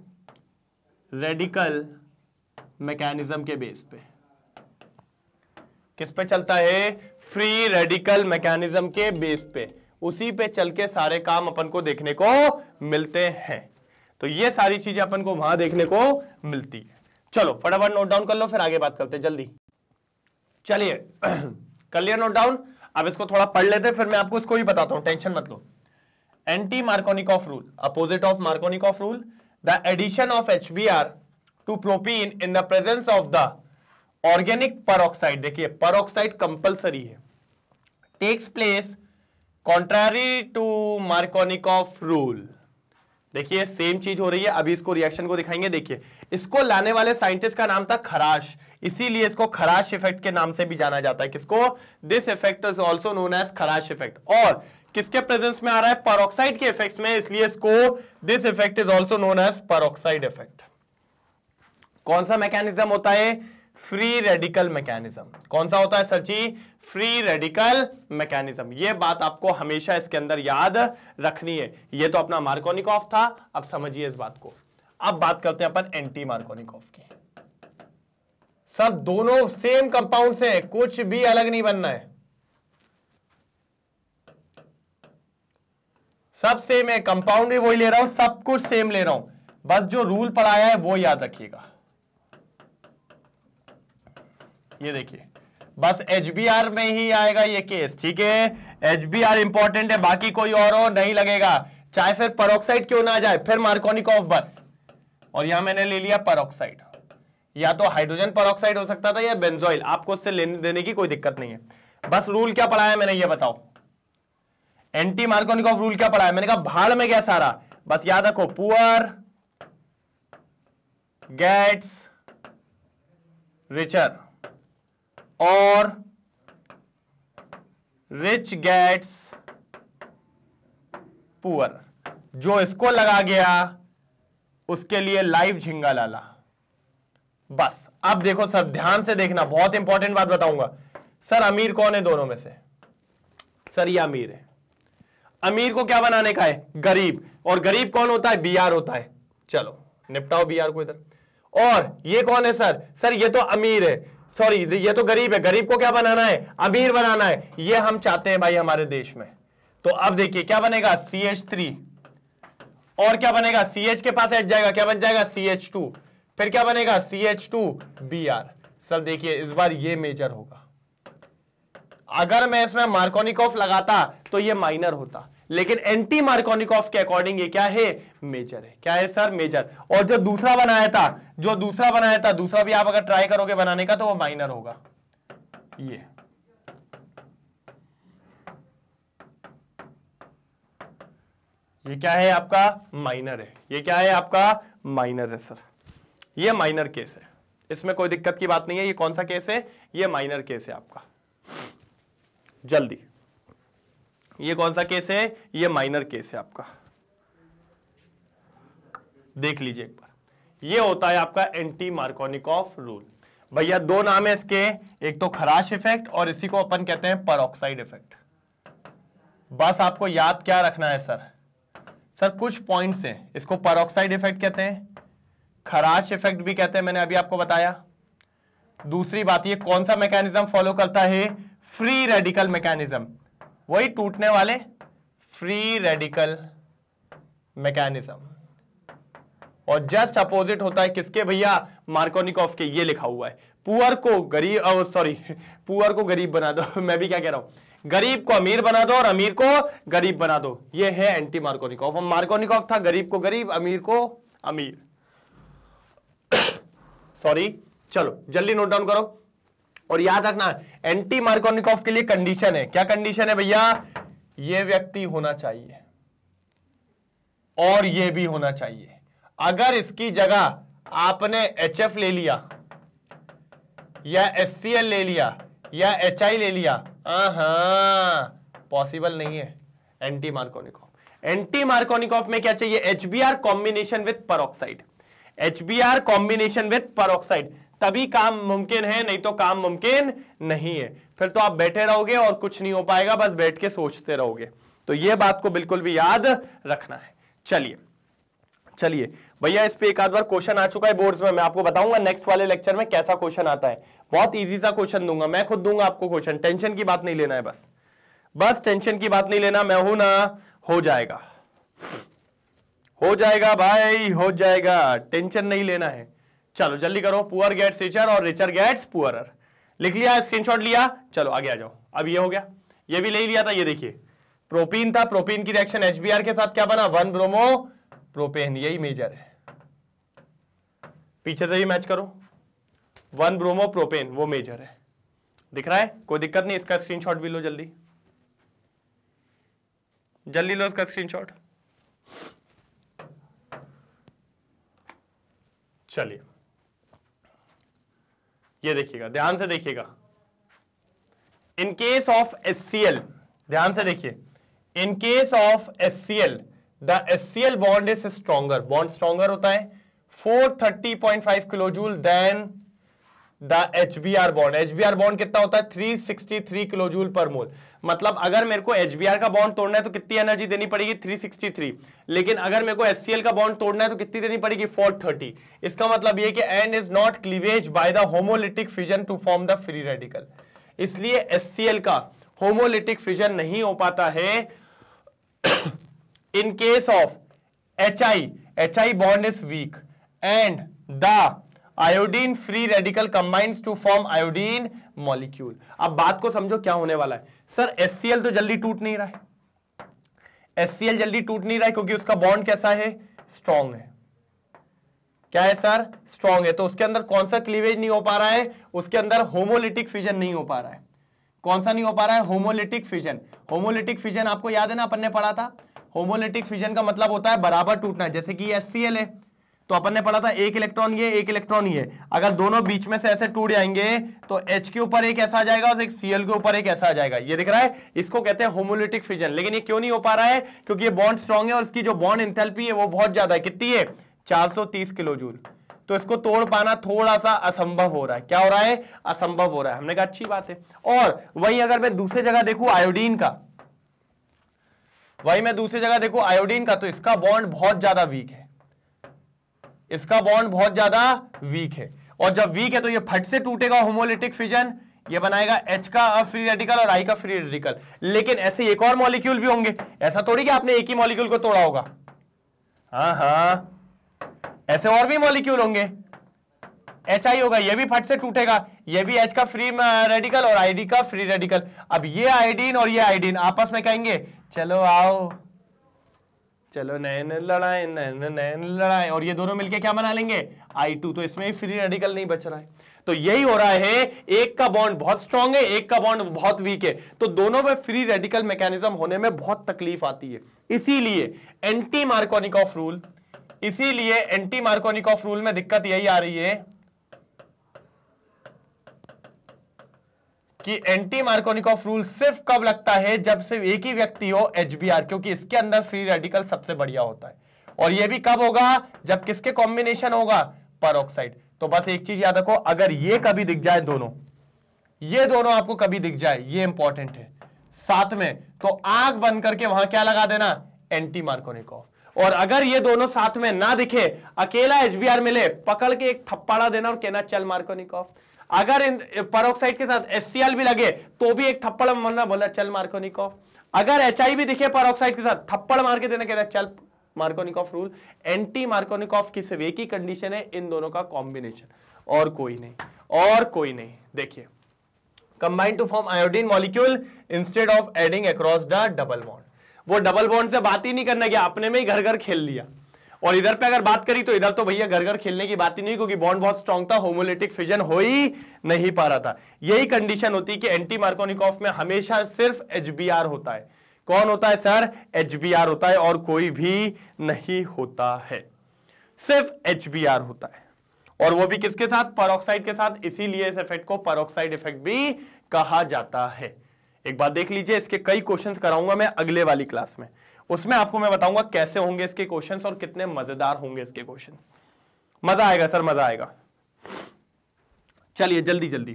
रेडिकल मैकेनिज्म के बेस पे किस पे चलता है फ्री रेडिकल मैकेनिज्म के बेस पे उसी पे चल के सारे काम अपन को देखने को मिलते हैं तो ये सारी चीजें अपन को वहां देखने को मिलती है चलो फटाफट नोट डाउन कर लो फिर आगे बात करते जल्दी चलिए कर लिया नोट डाउन अब इसको थोड़ा पढ़ लेते फिर मैं आपको इसको ही बताता हूं टेंशन मत लो anti Markovnikov rule opposite of Markovnikov rule the addition of H two propene in the presence of the organic peroxide देखिए परऑक्साइड कंपलसरी है takes place contrary to Markovnikov rule देखिए सेम चीज हो रही है अभी इसको रिएक्शन को दिखाएंगे देखिए इसको लाने वाले साइंटिस्ट का नाम था खराश इसीलिए इसको खराश इफेक्ट के नाम से भी जाना जाता है किसको this effect is also known as Kharasch effect और किसके प्रेजेंस में आ रहा है परोक्साइड के इफेक्ट में इसलिए इसको this effect is also known as peroxide effect कौन सा मैकेनिज्म होता है फ्री रेडिकल मैकेनिज्म कौन सा होता है sir ji free radical mechanism ये बात आपको हमेशा इसके अंदर याद रखनी है ये तो अपना मार्कोनिकॉफ था अब समझिए इस बात को अब बात करते हैं अपन एंटी मार्कोनिकॉफ की सर दोनों सेम कंपाउंड से कुछ भी अलग नहीं बनना है सब सेम है कंपाउंड भी वही ले रहा हूं सब कुछ सेम ले रहा हूं बस जो रूल पढ़ाया है वो याद रखिएगा ये देखिए बस एच में ही आएगा ये केस ठीक है एच बी आर इंपॉर्टेंट है बाकी कोई और हो नहीं लगेगा चाहे फिर परोक्साइड क्यों ना जाए फिर मार्कोनिकॉफ बस और यहां मैंने ले लिया परोक्साइड या तो हाइड्रोजन परोक्साइड हो सकता था या बेंजोइल आपको उससे लेने देने की कोई दिक्कत नहीं है बस रूल क्या पढ़ाया मैंने ये बताओ एंटी मार्कोनिक ऑफ रूल क्या पढ़ाया मैंने कहा भाड़ में क्या सारा बस याद रखो पुअर गेट्स रिचर और रिच गेट्स पुअर जो इसको लगा गया उसके लिए लाइव झिंगा लाला बस अब देखो सर ध्यान से देखना बहुत इंपॉर्टेंट बात बताऊंगा सर अमीर कौन है दोनों में से सर ये अमीर है अमीर को क्या बनाने का है गरीब और गरीब कौन होता है बीआर होता है चलो निपटाओ बीआर को इधर और ये कौन है सर सर ये तो अमीर है सॉरी ये तो गरीब है गरीब को क्या बनाना है अमीर बनाना है ये हम चाहते हैं भाई हमारे देश में तो अब देखिए क्या बनेगा सी एच थ्री और क्या बनेगा सी एच के पास एच जाएगा क्या बन जाएगा सी टू फिर क्या बनेगा C H two B R sir देखिए इस बार ये मेजर होगा अगर मैं इसमें मार्कोनिकॉफ लगाता तो ये माइनर होता लेकिन एंटी मार्कोनिकॉफ के अकॉर्डिंग ये क्या है मेजर है क्या है सर मेजर और जो दूसरा बनाया था जो दूसरा बनाया था दूसरा भी आप अगर ट्राई करोगे बनाने का तो वो माइनर होगा ये ये क्या है आपका माइनर है ये क्या है आपका माइनर है सर ये माइनर केस है इसमें कोई दिक्कत की बात नहीं है ये कौन सा केस है ये माइनर केस है आपका जल्दी ये कौन सा केस है ये माइनर केस है आपका देख लीजिए एक बार ये होता है आपका एंटी मार्कोनिक ऑफ रूल भैया दो नाम है इसके एक तो खराश इफेक्ट और इसी को अपन कहते हैं परऑक्साइड इफेक्ट बस आपको याद क्या रखना है सर सर कुछ पॉइंट्स हैं इसको परोक्साइड इफेक्ट कहते हैं खराश इफेक्ट भी कहते हैं मैंने अभी आपको बताया दूसरी बात ये कौन सा मैकेनिज्म फॉलो करता है फ्री रेडिकल मैकेनिज्म वही टूटने वाले फ्री रेडिकल मैकेनिज्म और जस्ट अपोजिट होता है किसके भैया मार्कोनिकॉफ के ये लिखा हुआ है पुअर को गरीब सॉरी पुअर को गरीब बना दो मैं भी क्या कह रहा हूं गरीब को अमीर बना दो और अमीर को गरीब बना दो ये है एंटी मार्कोनिकॉफ मार्कोनिकॉफ था गरीब को गरीब अमीर को अमीर सॉरी चलो जल्दी नोट डाउन करो और याद रखना एंटी मार्कोनिकॉफ के लिए कंडीशन है क्या कंडीशन है भैया ये व्यक्ति होना चाहिए और ये भी होना चाहिए अगर इसकी जगह आपने एच ले लिया या एस ले लिया या एच ले लिया पॉसिबल uh-huh. नहीं है एंटी मार्कोनिकॉफ एंटी मार्कोनिकॉफ में क्या चाहिए R combination with peroxide R combination with peroxide तभी काम मुमकिन है नहीं तो काम मुमकिन नहीं है फिर तो आप बैठे रहोगे और कुछ नहीं हो पाएगा बस बैठ के सोचते रहोगे तो यह बात को बिल्कुल भी याद रखना है चलिए चलिए भैया इस पे एक आध बार क्वेश्चन आ चुका है बोर्ड्स में मैं आपको बताऊंगा नेक्स्ट वाले लेक्चर में कैसा क्वेश्चन आता है बहुत इजी सा क्वेश्चन दूंगा मैं खुद दूंगा आपको क्वेश्चन टेंशन की बात नहीं लेना है बस बस टेंशन की बात नहीं लेना मैं हूं ना हो जाएगा हो जाएगा भाई हो जाएगा टेंशन नहीं लेना है चलो जल्दी करो पुअर गेट्स रिचर और रिचर गेट्स पुअर लिख लिया स्क्रीनशॉट लिया चलो आगे आ जाओ अब ये हो गया ये भी ले लिया था ये देखिए प्रोपीन था प्रोपीन की रिएक्शन एचबीआर के साथ क्या बना वन ब्रोमो प्रोपेन यही मेजर है पीछे से ही मैच करो वन ब्रोमो प्रोपेन वो मेजर है दिख रहा है कोई दिक्कत नहीं इसका स्क्रीनशॉट भी लो जल्दी जल्दी लो इसका स्क्रीनशॉट चलिए ये देखिएगा ध्यान से देखिएगा इन केस ऑफ एस ध्यान से देखिए in case of S the S bond is stronger bond stronger होता है 430.5 kilo joule than the H B R bond H B R bond कितना होता है 363 किलो जूल पर मोल मतलब अगर मेरे को एच बी आर का बॉन्ड तोड़ना है तो कितनी एनर्जी देनी पड़ेगी 363 लेकिन अगर मेरे को एस सी एल का बॉन्ड तोड़ना है तो कितनी देनी पड़ेगी 430 इसका मतलब ये कि N is not cleavage by the homolytic fusion to form the free radical इसलिए एस सी एल का होमोलिटिक फ्यूजन नहीं हो पाता है in case of H I H I bond is weak and the iodine free radical combines to form iodine molecule अब बात को समझो क्या होने वाला है सर एस तो जल्दी टूट नहीं रहा है एस जल्दी टूट नहीं रहा है क्योंकि उसका बॉन्ड कैसा है स्ट्रॉन्ग है क्या है सर स्ट्रॉन्ग है तो उसके अंदर कौन सा क्लीवेज नहीं हो पा रहा है उसके अंदर होमोलिटिक फिजन नहीं हो पा रहा है कौन सा नहीं हो पा रहा है होमोलिटिक फिजन होमोलिटिक फिजन आपको याद है ना अपन ने पढ़ा था होमोलिटिक फिजन का मतलब होता है बराबर टूटना जैसे कि एस है तो अपन ने पढ़ा था एक इलेक्ट्रॉन ये एक इलेक्ट्रॉन ये अगर दोनों बीच में से ऐसे टूट जाएंगे तो एच के ऊपर एक ऐसा आ जाएगा और एक सीएल के ऊपर एक ऐसा आ जाएगा ये दिख रहा है इसको कहते हैं होमोलिटिक फिजन लेकिन ये क्यों नहीं हो पा रहा है क्योंकि ये बॉन्ड स्ट्रॉन्ग है और इसकी जो बॉन्ड इंथेल्पी है वो बहुत ज्यादा है कितनी है चार किलो जूल तो इसको तोड़ पाना थोड़ा सा असंभव हो रहा है क्या हो रहा है असंभव हो रहा है हमने कहा अच्छी बात है और वही अगर मैं दूसरी जगह देखू आयोडीन का वही मैं दूसरी जगह देखू आयोडीन का तो इसका बॉन्ड बहुत ज्यादा वीक है इसका बॉन्ड बहुत ज्यादा वीक है और जब वीक है तो ये फट से टूटेगा होमोलिटिक फिजन ये बनाएगा H का फ्री रेडिकल और I का फ्री रेडिकल लेकिन ऐसे एक और मॉलिक्यूल भी होंगे ऐसा थोड़ी कि आपने एक ही मॉलिक्यूल को तोड़ा होगा हाँ हाँ ऐसे और भी मॉलिक्यूल होंगे एच आई होगा ये भी फट से टूटेगा ये भी एच का फ्री रेडिकल और आईडी का फ्री रेडिकल अब ये आईडीन और ये आईडीन आपस में कहेंगे चलो आओ चलो नैन लड़ाए नैन नैन लड़ाए और ये दोनों मिलके क्या बना लेंगे I2 तो इसमें फ्री रेडिकल नहीं बच रहा है तो यही हो रहा है एक का बॉन्ड बहुत स्ट्रांग है एक का बॉन्ड बहुत वीक है तो दोनों में फ्री रेडिकल मैकेनिज्म होने में बहुत तकलीफ आती है इसीलिए एंटी मार्कोनिक ऑफ रूल इसीलिए एंटी मार्कोनिक ऑफ रूल में दिक्कत यही आ रही है कि एंटी मार्कोनिकॉफ रूल सिर्फ कब लगता है जब सिर्फ एक ही व्यक्ति हो एचबीआर क्योंकि इसके अंदर फ्री रेडिकल सबसे बढ़िया होता है और यह भी कब होगा जब किसके कॉम्बिनेशन होगा परोक्साइड तो बस एक चीज याद रखो अगर ये कभी दिख जाए दोनों ये दोनों आपको कभी दिख जाए ये इंपॉर्टेंट है साथ में तो आग बंद करके वहां क्या लगा देना एंटी मार्कोनिक ऑफ और अगर ये दोनों साथ में ना दिखे अकेला एच मिले पकड़ के एक थप्पाड़ा देना और कहना चल ऑफ अगर इन परोक्साइड के साथ एस भी लगे तो भी एक थप्पड़ मरना बोला चल मार्कोनिकॉफ अगर एच भी दिखे परोक्साइड के साथ थप्पड़ मार के देना कहता है चल ऑफ रूल एंटी मार्कोनिकॉफ की सिर्फ एक ही कंडीशन है इन दोनों का कॉम्बिनेशन और कोई नहीं और कोई नहीं देखिए combine to form iodine molecule instead of adding across the double bond वो डबल बॉन्ड से बात ही नहीं करना गया अपने में ही घर घर खेल लिया और इधर पे अगर बात करी तो इधर तो भैया घर घर खेलने की बात ही नहीं क्योंकि बॉन्ड बहुत स्ट्रॉन्ग था होमोलिटिक फिजन हो ही नहीं पा रहा था यही कंडीशन होती कि एंटी मार्कोनिकॉफ में हमेशा सिर्फ एच होता है कौन होता है सर एच होता है और कोई भी नहीं होता है सिर्फ एच होता है और वो भी किसके साथ परोक्साइड के साथ इसीलिए इस इफेक्ट को परोक्साइड इफेक्ट भी कहा जाता है एक बार देख लीजिए इसके कई क्वेश्चंस कराऊंगा मैं अगले वाली क्लास में उसमें आपको मैं बताऊंगा कैसे होंगे इसके क्वेश्चंस और कितने मजेदार होंगे इसके क्वेश्चन मजा आएगा सर मजा आएगा चलिए जल्दी जल्दी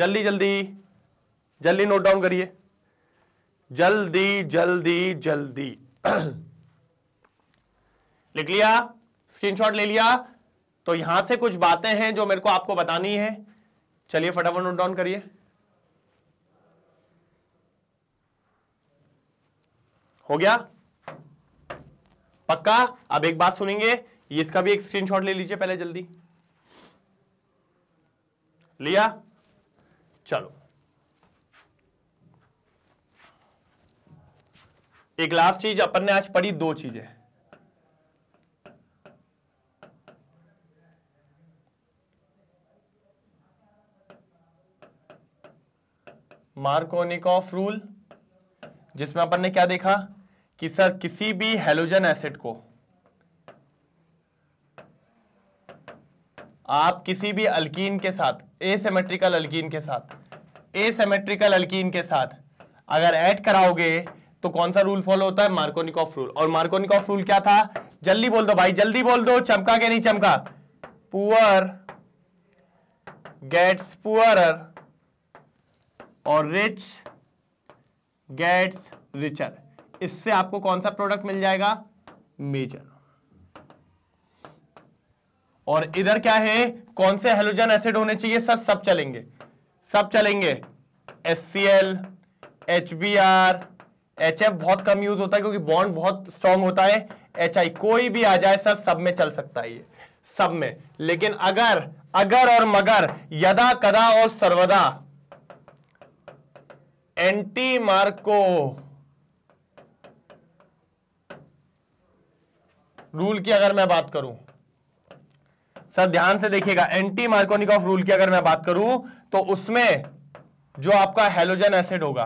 जल्दी जल्दी जल्दी नोट डाउन करिए जल्दी जल्दी जल्दी लिख लिया स्क्रीनशॉट ले लिया तो यहां से कुछ बातें हैं जो मेरे को आपको बतानी है चलिए फटाफट नोट डाउन करिए हो गया पक्का अब एक बात सुनेंगे ये इसका भी एक स्क्रीनशॉट ले लीजिए पहले जल्दी लिया चलो एक लास्ट चीज अपन ने आज पढ़ी दो चीजें मार्कोनिकॉफ रूल जिसमें अपन ने क्या देखा कि सर किसी भी हेलोजन एसिड को आप किसी भी अल्कीन के साथ एसेमेट्रिकल अल्कीन के साथ एसेमेट्रिकल अल्कीन के साथ अगर ऐड कराओगे तो कौन सा रूल फॉलो होता है मार्कोनिकॉफ रूल और मार्कोनिकॉफ रूल क्या था जल्दी बोल दो भाई जल्दी बोल दो चमका के नहीं चमका पुअर गेट्स पुअर और रिच गेट्स रिचर इससे आपको कौन सा प्रोडक्ट मिल जाएगा मेजर और इधर क्या है कौन से हेलोजन एसिड होने चाहिए सर सब चलेंगे सब चलेंगे S C L H B R H F बहुत कम यूज होता है क्योंकि बॉन्ड बहुत स्ट्रांग होता है एच आई कोई भी आ जाए सर सब में चल सकता है ये सब में लेकिन अगर अगर और मगर यदा कदा और सर्वदा एंटी मार्को रूल की अगर मैं बात करूं सर ध्यान से देखिएगा एंटी मार्कोनिक ऑफ रूल की अगर मैं बात करूं तो उसमें जो आपका हेलोजन एसिड होगा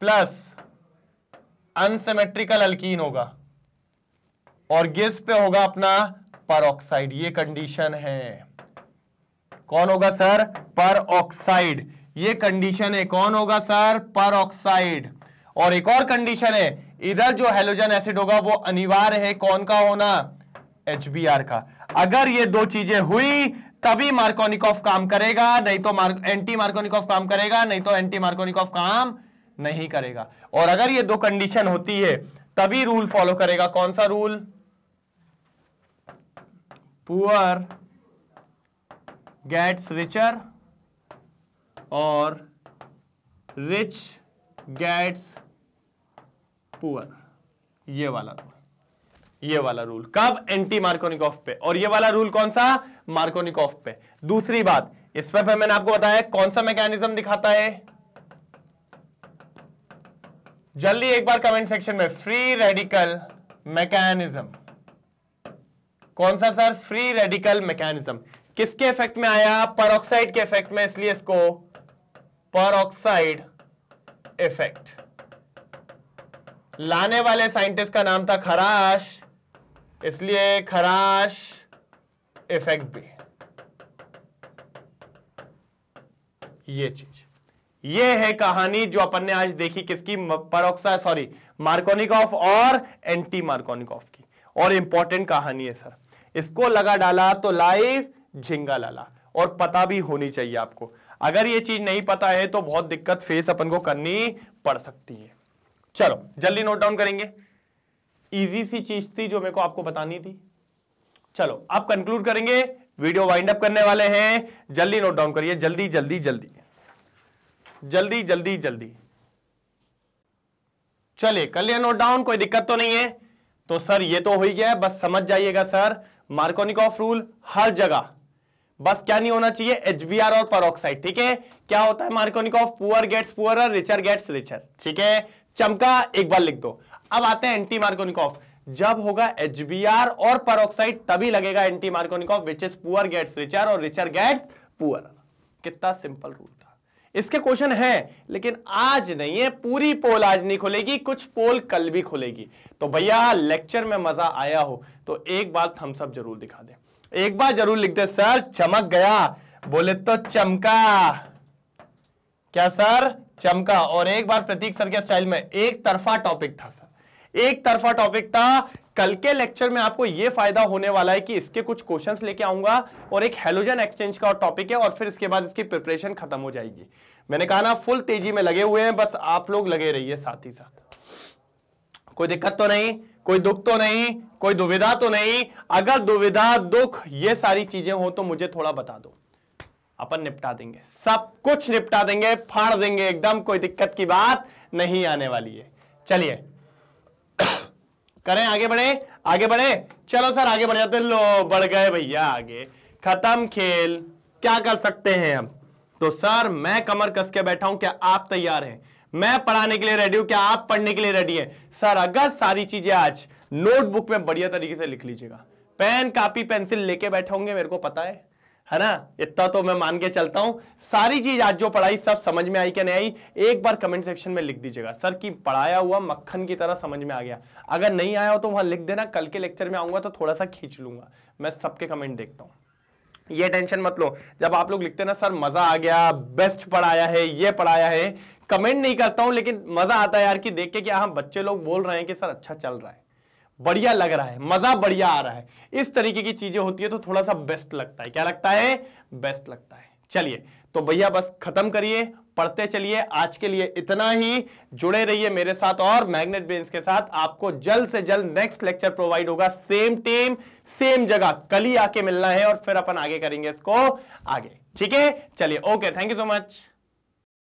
प्लस अनसेमेट्रिकल अल्कीन होगा और गिस पे होगा अपना परऑक्साइड ये कंडीशन है कौन होगा सर परऑक्साइड ये कंडीशन है कौन होगा सर परऑक्साइड और एक और कंडीशन है इधर जो हेलोजन एसिड होगा वो अनिवार्य है कौन का होना एच का अगर ये दो चीजें हुई तभी मार्कोनिकॉफ काम करेगा नहीं तो मार्क एंटी मार्कोनिकॉफ काम करेगा नहीं तो एंटी मार्कोनिकॉफ काम नहीं करेगा और अगर ये दो कंडीशन होती है तभी रूल फॉलो करेगा कौन सा रूल पुअर गेट्स रिचर और रिच गेट्स पुअर ये वाला रूल ये वाला रूल कब एंटी मार्कोनिकॉफ पे और ये वाला रूल कौन सा मार्कोनिकॉफ पे दूसरी बात इस पर मैंने आपको बताया कौन सा मैकेनिज्म दिखाता है जल्दी एक बार कमेंट सेक्शन में फ्री रेडिकल मैकेनिज्म कौन सा सर फ्री रेडिकल मैकेनिज्म किसके इफेक्ट में आया परऑक्साइड के इफेक्ट में इसलिए इसको परऑक्साइड इफेक्ट लाने वाले साइंटिस्ट का नाम था खराश इसलिए खराश इफेक्ट भी ये चीज ये है कहानी जो अपन ने आज देखी किसकी परोक्सा सॉरी मार्कोनिकॉफ और एंटी मार्कोनिकॉफ की और इंपॉर्टेंट कहानी है सर इसको लगा डाला तो लाइव झिंगा लाला और पता भी होनी चाहिए आपको अगर ये चीज नहीं पता है तो बहुत दिक्कत फेस अपन को करनी पड़ सकती है चलो जल्दी नोट डाउन करेंगे इजी सी चीज थी जो मेरे को आपको बतानी थी चलो आप कंक्लूड करेंगे वीडियो वाइंड अप करने वाले हैं जल्दी नोट डाउन करिए जल्दी जल्दी जल्दी जल्दी जल्दी जल्दी चलिए कर लिया नोट डाउन कोई दिक्कत तो नहीं है तो सर ये तो हो ही गया बस समझ जाइएगा सर मार्कोनिक ऑफ रूल हर जगह बस क्या नहीं होना चाहिए एच और परोक्साइड ठीक है क्या होता है Markovnikov poor gets poor richer gets richer ठीक है चमका एक बार लिख दो अब आते हैं एंटी मार्कोनिकॉफ जब होगा एच और परोक्साइड तभी लगेगा anti Markovnikov which is poor gets richer और रिचर गेट्स पुअर कितना सिंपल रूल था इसके क्वेश्चन है लेकिन आज नहीं है पूरी पोल आज नहीं खुलेगी कुछ पोल कल भी खुलेगी तो भैया लेक्चर में मजा आया हो तो एक बार हम सब जरूर दिखा दे एक बार जरूर लिख दे सर चमक गया बोले तो चमका क्या सर चमका और एक बार प्रतीक सर के स्टाइल में एक तरफा टॉपिक था सर एक तरफा टॉपिक था कल के लेक्चर में आपको यह फायदा होने वाला है कि इसके कुछ क्वेश्चंस लेके आऊंगा और एक हेलोजन एक्सचेंज का टॉपिक है और फिर इसके बाद इसकी प्रिपरेशन खत्म हो जाएगी मैंने कहा ना फुल तेजी में लगे हुए हैं बस आप लोग लगे रहिए साथ ही साथ कोई दिक्कत तो नहीं कोई दुख तो नहीं कोई दुविधा तो नहीं अगर दुविधा दुख ये सारी चीजें हो तो मुझे थोड़ा बता दो अपन निपटा देंगे सब कुछ निपटा देंगे फाड़ देंगे एकदम कोई दिक्कत की बात नहीं आने वाली है चलिए करें आगे बढ़े आगे बढ़े चलो सर आगे बढ़ जाते लो बढ़ गए भैया आगे खत्म खेल क्या कर सकते हैं हम तो सर मैं कमर कस के बैठा हूं क्या आप तैयार हैं मैं पढ़ाने के लिए रेडी हूं क्या आप पढ़ने के लिए रेडी हैं सर अगर सारी चीजें आज नोटबुक में बढ़िया तरीके से लिख लीजिएगा पेन कापी पेंसिल लेके बैठे होंगे मेरे को पता है है ना इतना तो मैं मान के चलता हूं सारी चीज आज जो पढ़ाई सब समझ में आई क्या नहीं आई एक बार कमेंट सेक्शन में लिख दीजिएगा सर की पढ़ाया हुआ मक्खन की तरह समझ में आ गया अगर नहीं आया हो तो वहां लिख देना कल के लेक्चर में आऊंगा तो थोड़ा सा खींच लूंगा मैं सबके कमेंट देखता हूँ ये टेंशन मत लो जब आप लोग लिखते ना सर मजा आ गया बेस्ट पढ़ाया है ये पढ़ाया है कमेंट नहीं करता हूं लेकिन मजा आता है यार कि देख के कि हम हाँ, बच्चे लोग बोल रहे हैं कि सर अच्छा चल रहा है बढ़िया लग रहा है मजा बढ़िया आ रहा है इस तरीके की चीजें होती है तो थोड़ा सा बेस्ट लगता है क्या लगता है बेस्ट लगता है चलिए तो भैया बस खत्म करिए पढ़ते चलिए आज के लिए इतना ही जुड़े रहिए मेरे साथ और मैग्नेट बेन्स के साथ आपको जल्द से जल्द नेक्स्ट लेक्चर प्रोवाइड होगा सेम टीम सेम जगह कल ही आके मिलना है और फिर अपन आगे करेंगे इसको आगे ठीक है चलिए okay thank you so much